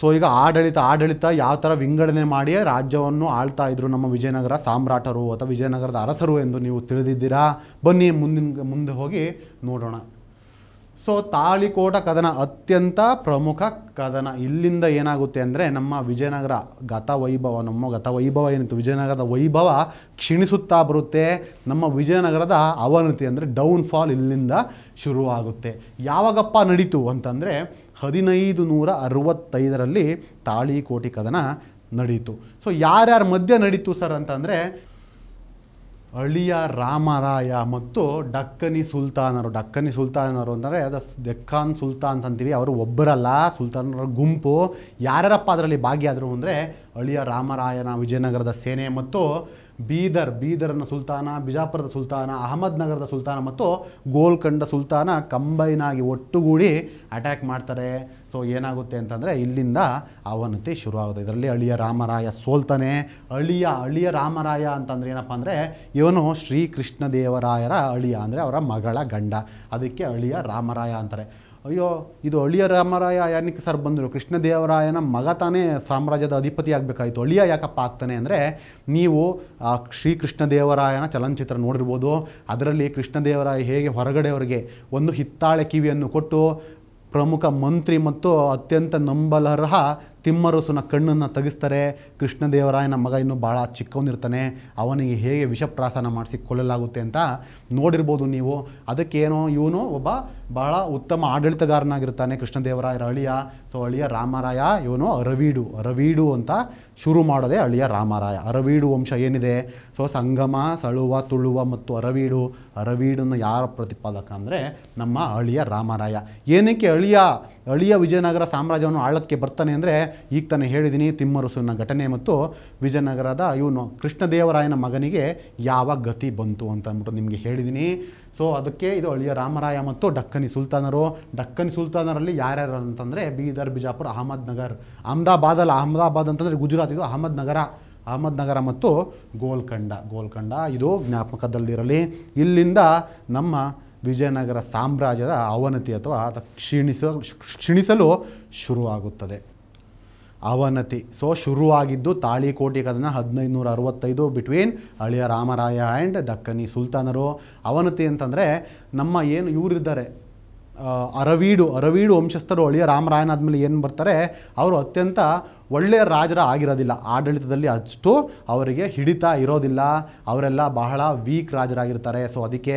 [SPEAKER 1] ಸೊ ಈಗ ಆಡಳಿತ ಆಡಳಿತ ಯಾವ ಥರ ವಿಂಗಡಣೆ ಮಾಡಿ ರಾಜ್ಯವನ್ನು ಆಳ್ತಾ ಇದ್ರು ನಮ್ಮ ವಿಜಯನಗರ ಸಾಮ್ರಾಟರು ಅಥವಾ ವಿಜಯನಗರದ ಅರಸರು ಎಂದು ನೀವು ತಿಳಿದಿದ್ದೀರಾ ಬನ್ನಿ ಮುಂದಿನ ಮುಂದೆ ಹೋಗಿ ನೋಡೋಣ ಸೊ ತಾಳಿಕೋಟ ಕದನ ಅತ್ಯಂತ ಪ್ರಮುಖ ಕದನ ಇಲ್ಲಿಂದ ಏನಾಗುತ್ತೆ ಅಂದರೆ ನಮ್ಮ ವಿಜಯನಗರ ಗತ ವೈಭವ ನಮ್ಮ ಗತ ವೈಭವ ಏನಿತ್ತು ವಿಜಯನಗರದ ವೈಭವ ಕ್ಷೀಣಿಸುತ್ತಾ ಬರುತ್ತೆ ನಮ್ಮ ವಿಜಯನಗರದ ಅವನತಿ ಅಂದರೆ ಡೌನ್ಫಾಲ್ ಇಲ್ಲಿಂದ ಶುರುವಾಗುತ್ತೆ ಯಾವಾಗಪ್ಪ ನಡೀತು ಅಂತಂದರೆ ಹದಿನೈದು ನೂರ ಅರವತ್ತೈದರಲ್ಲಿ ತಾಳಿಕೋಟಿ ಕದನ ನಡೀತು ಸೊ ಯಾರ್ಯಾರ ಮಧ್ಯೆ ನಡೀತು ಸರ್ ಅಂತಂದರೆ ಅಳಿಯ ರಾಮರಾಯ ಮತ್ತು ಡಕ್ಕನಿ ಸುಲ್ತಾನರು ಡಕ್ಕನಿ ಸುಲ್ತಾನರು ಅಂದರೆ ಅದ ದೆಕ್ಕಾನ್ ಸುಲ್ತಾನ್ಸ್ ಅಂತೀವಿ ಅವರು ಒಬ್ಬರಲ್ಲ ಸುಲ್ತಾನರ ಗುಂಪು ಯಾರ್ಯಾರಪ್ಪ ಅದರಲ್ಲಿ ಭಾಗಿಯಾದರು ಅಂದರೆ ಅಳಿಯ ರಾಮರಾಯನ ವಿಜಯನಗರದ ಸೇನೆ ಮತ್ತು ಬೀದರ್ ಬೀದರ್ನ ಸುಲ್ತಾನ ಬಿಜಾಪುರದ ಸುಲ್ತಾನ ಅಹಮದ್ ನಗರದ ಸುಲ್ತಾನ ಮತ್ತು ಗೋಲ್ಕಂಡ ಸುಲ್ತಾನ ಕಂಬೈನಾಗಿ ಒಟ್ಟುಗೂಡಿ ಅಟ್ಯಾಕ್ ಮಾಡ್ತಾರೆ ಸೊ ಏನಾಗುತ್ತೆ ಅಂತಂದರೆ ಇಲ್ಲಿಂದ ಅವನತಿ ಶುರುವಾಗುತ್ತೆ ಇದರಲ್ಲಿ ಅಳಿಯ ರಾಮರಾಯ ಸೋಲ್ತಾನೆ ಅಳಿಯ ಅಳಿಯ ರಾಮರಾಯ ಅಂತಂದ್ರೆ ಏನಪ್ಪ ಅಂದರೆ ಇವನು ಶ್ರೀಕೃಷ್ಣ ದೇವರಾಯರ ಅಳಿಯ ಅಂದರೆ ಅವರ ಮಗಳ ಗಂಡ ಅದಕ್ಕೆ ಅಳಿಯ ರಾಮರಾಯ ಅಂತಾರೆ ಅಯ್ಯೋ ಇದು ಅಳಿಯ ರಾಮರಾಯ ಯಾನಕ್ಕೆ ಸರ್ ಬಂದರು ಕೃಷ್ಣದೇವರಾಯನ ಮಗ ತಾನೇ ಸಾಮ್ರಾಜ್ಯದ ಅಧಿಪತಿ ಆಗಬೇಕಾಯಿತು ಅಳಿಯ ಯಾಕಪ್ಪ ಆಗ್ತಾನೆ ಅಂದರೆ ನೀವು ಆ ದೇವರಾಯನ ಚಲನಚಿತ್ರ ನೋಡಿರ್ಬೋದು ಅದರಲ್ಲಿ ಕೃಷ್ಣದೇವರಾಯ ಹೇಗೆ ಹೊರಗಡೆಯವರಿಗೆ ಒಂದು ಹಿತ್ತಾಳೆ ಕಿವಿಯನ್ನು ಕೊಟ್ಟು ಪ್ರಮುಖ ಮಂತ್ರಿ ಮತ್ತು ಅತ್ಯಂತ ನಂಬಲರ್ಹ ತಿಮ್ಮರಸನ ಕಣ್ಣನ್ನು ತೆಗೆಸ್ತಾರೆ ಕೃಷ್ಣದೇವರಾಯನ ಮಗ ಇನ್ನೂ ಭಾಳ ಚಿಕ್ಕವನಿರ್ತಾನೆ ಅವನಿಗೆ ಹೇಗೆ ವಿಷಪ್ರಾಸನ ಮಾಡಿಸಿ ಕೊಲ್ಲಲಾಗುತ್ತೆ ಅಂತ ನೋಡಿರ್ಬೋದು ನೀವು ಅದಕ್ಕೇನೋ ಇವನು ಒಬ್ಬ ಭಾಳ ಉತ್ತಮ ಆಡಳಿತಗಾರನಾಗಿರ್ತಾನೆ ಕೃಷ್ಣದೇವರಾಯರ ಅಳಿಯ ಸೊ ಅಳಿಯ ರಾಮರಾಯ ಇವನು ಅರವೀಡು ಅರವೀಡು ಅಂತ ಶುರು ಮಾಡೋದೇ ಅಳಿಯ ರಾಮರಾಯ ಅರವೀಡು ವಂಶ ಏನಿದೆ ಸೊ ಸಂಗಮ ಸಳುವ ತುಳುವ ಮತ್ತು ಅರವೀಡು ಅರವೀಡನ್ನು ಯಾರ ಪ್ರತಿಪಾದಕ ಅಂದರೆ ನಮ್ಮ ಅಳಿಯ ರಾಮರಾಯ ಏನಕ್ಕೆ ಅಳಿಯ ಅಳಿಯ ವಿಜಯನಗರ ಸಾಮ್ರಾಜ್ಯವನ್ನು ಆಳಕ್ಕೆ ಬರ್ತಾನೆ ಅಂದರೆ ಈಗ ತಾನೇ ಹೇಳಿದ್ದೀನಿ ತಿಮ್ಮರುಸುನ ಘಟನೆ ಮತ್ತು ವಿಜಯನಗರದ ಇವನು ಕೃಷ್ಣದೇವರಾಯನ ಮಗನಿಗೆ ಯಾವ ಗತಿ ಬಂತು ಅಂತ ಅಂದ್ಬಿಟ್ಟು ನಿಮಗೆ ಹೇಳಿದ್ದೀನಿ ಸೊ ಅದಕ್ಕೆ ಇದು ಅಳಿಯ ರಾಮರಾಯ ಮತ್ತು ಡಕ್ಕನಿ ಸುಲ್ತಾನರು ಡಕ್ಕನಿ ಸುಲ್ತಾನರಲ್ಲಿ ಯಾರ್ಯಾರು ಅಂತಂದರೆ ಬೀದರ್ ಬಿಜಾಪುರ ಅಹಮದ್ ನಗರ್ ಅಹಮದಾಬಾದಲ್ಲಿ ಅಹಮದಾಬಾದ್ ಅಂತಂದರೆ ಗುಜರಾತ್ ಇದು ಅಹಮದ್ ನಗರ ಅಹಮದ್ ನಗರ ಮತ್ತು ಗೋಲ್ಕಂಡ ಗೋಲ್ಕಂಡ ಇದು ಜ್ಞಾಪಕದಲ್ಲಿರಲಿ ಇಲ್ಲಿಂದ ನಮ್ಮ ವಿಜಯನಗರ ಸಾಮ್ರಾಜ್ಯದ ಅವನತಿ ಅಥವಾ ಕ್ಷೀಣಿಸ ಕ್ಷೀಣಿಸಲು ಶುರುವಾಗುತ್ತದೆ ಅವನತಿ ಸೊ ಶುರುವಾಗಿದ್ದು ತಾಳಿಕೋಟಿ ಕದನ ಹದಿನೈದುನೂರ ಅರವತ್ತೈದು ಬಿಟ್ವೀನ್ ಅಳಿಯ ರಾಮರಾಯ ಆ್ಯಂಡ್ ಡಕ್ಕನಿ ಸುಲ್ತಾನರು ಅವನತಿ ಅಂತಂದರೆ ನಮ್ಮ ಏನು ಇವರಿದ್ದಾರೆ ಅರವೀಡು ಅರವೀಡು ವಂಶಸ್ಥರು ಅಳಿಯ ಮೇಲೆ ಏನು ಬರ್ತಾರೆ ಅವರು ಅತ್ಯಂತ ಒಳ್ಳೆಯ ರಾಜರ ಆಗಿರೋದಿಲ್ಲ ಆಡಳಿತದಲ್ಲಿ ಅಷ್ಟು ಅವರಿಗೆ ಹಿಡಿತ ಇರೋದಿಲ್ಲ ಅವರೆಲ್ಲ ಬಹಳ ವೀಕ್ ರಾಜರಾಗಿರ್ತಾರೆ ಸೊ ಅದಕ್ಕೆ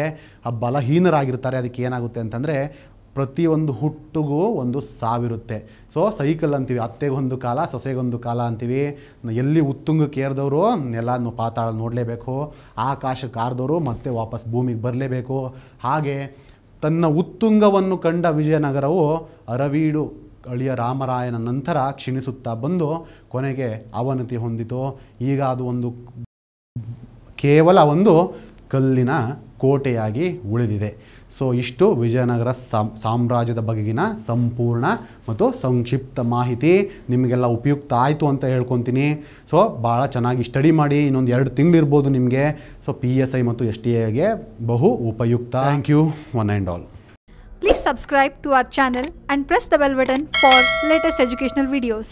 [SPEAKER 1] ಬಲಹೀನರಾಗಿರ್ತಾರೆ ಅದಕ್ಕೆ ಏನಾಗುತ್ತೆ ಅಂತಂದರೆ ಪ್ರತಿಯೊಂದು ಹುಟ್ಟಿಗೂ ಒಂದು ಸಾವಿರುತ್ತೆ ಸೊ ಸೈಕಲ್ ಅಂತೀವಿ ಅತ್ತೆಗೊಂದು ಕಾಲ ಸೊಸೆಗೊಂದು ಕಾಲ ಅಂತೀವಿ ಎಲ್ಲಿ ಉತ್ತುಂಗಕ್ಕೆ ಏರಿದವರು ನೆಲ ಪಾತಾಳ ನೋಡಲೇಬೇಕು ಆಕಾಶ ಕಾರ್ದವರು ಮತ್ತೆ ವಾಪಸ್ ಭೂಮಿಗೆ ಬರಲೇಬೇಕು ಹಾಗೆ ತನ್ನ ಉತ್ತುಂಗವನ್ನು ಕಂಡ ವಿಜಯನಗರವು ಅರವೀಡು ಅಳಿಯ ರಾಮರಾಯನ ನಂತರ ಕ್ಷೀಣಿಸುತ್ತಾ ಬಂದು ಕೊನೆಗೆ ಅವನತಿ ಹೊಂದಿತು ಈಗ ಅದು ಒಂದು ಕೇವಲ ಒಂದು ಕಲ್ಲಿನ ಕೋಟೆಯಾಗಿ ಉಳಿದಿದೆ ಸೊ ಇಷ್ಟು ವಿಜಯನಗರ ಸಾಮ್ರಾಜ್ಯದ ಬಗೆಗಿನ ಸಂಪೂರ್ಣ ಮತ್ತು ಸಂಕ್ಷಿಪ್ತ ಮಾಹಿತಿ ನಿಮಗೆಲ್ಲ ಉಪಯುಕ್ತ ಆಯಿತು ಅಂತ ಹೇಳ್ಕೊತೀನಿ ಸೊ ಭಾಳ ಚೆನ್ನಾಗಿ ಸ್ಟಡಿ ಮಾಡಿ ಇನ್ನೊಂದು ಎರಡು ತಿಂಗಳಿರ್ಬೋದು ನಿಮಗೆ ಸೊ ಪಿ ಎಸ್ ಐ ಮತ್ತು ಎಸ್ ಟಿ ಎಗೆ ಬಹು ಉಪಯುಕ್ತ thank you one and all please subscribe to our channel and press the bell button for latest educational videos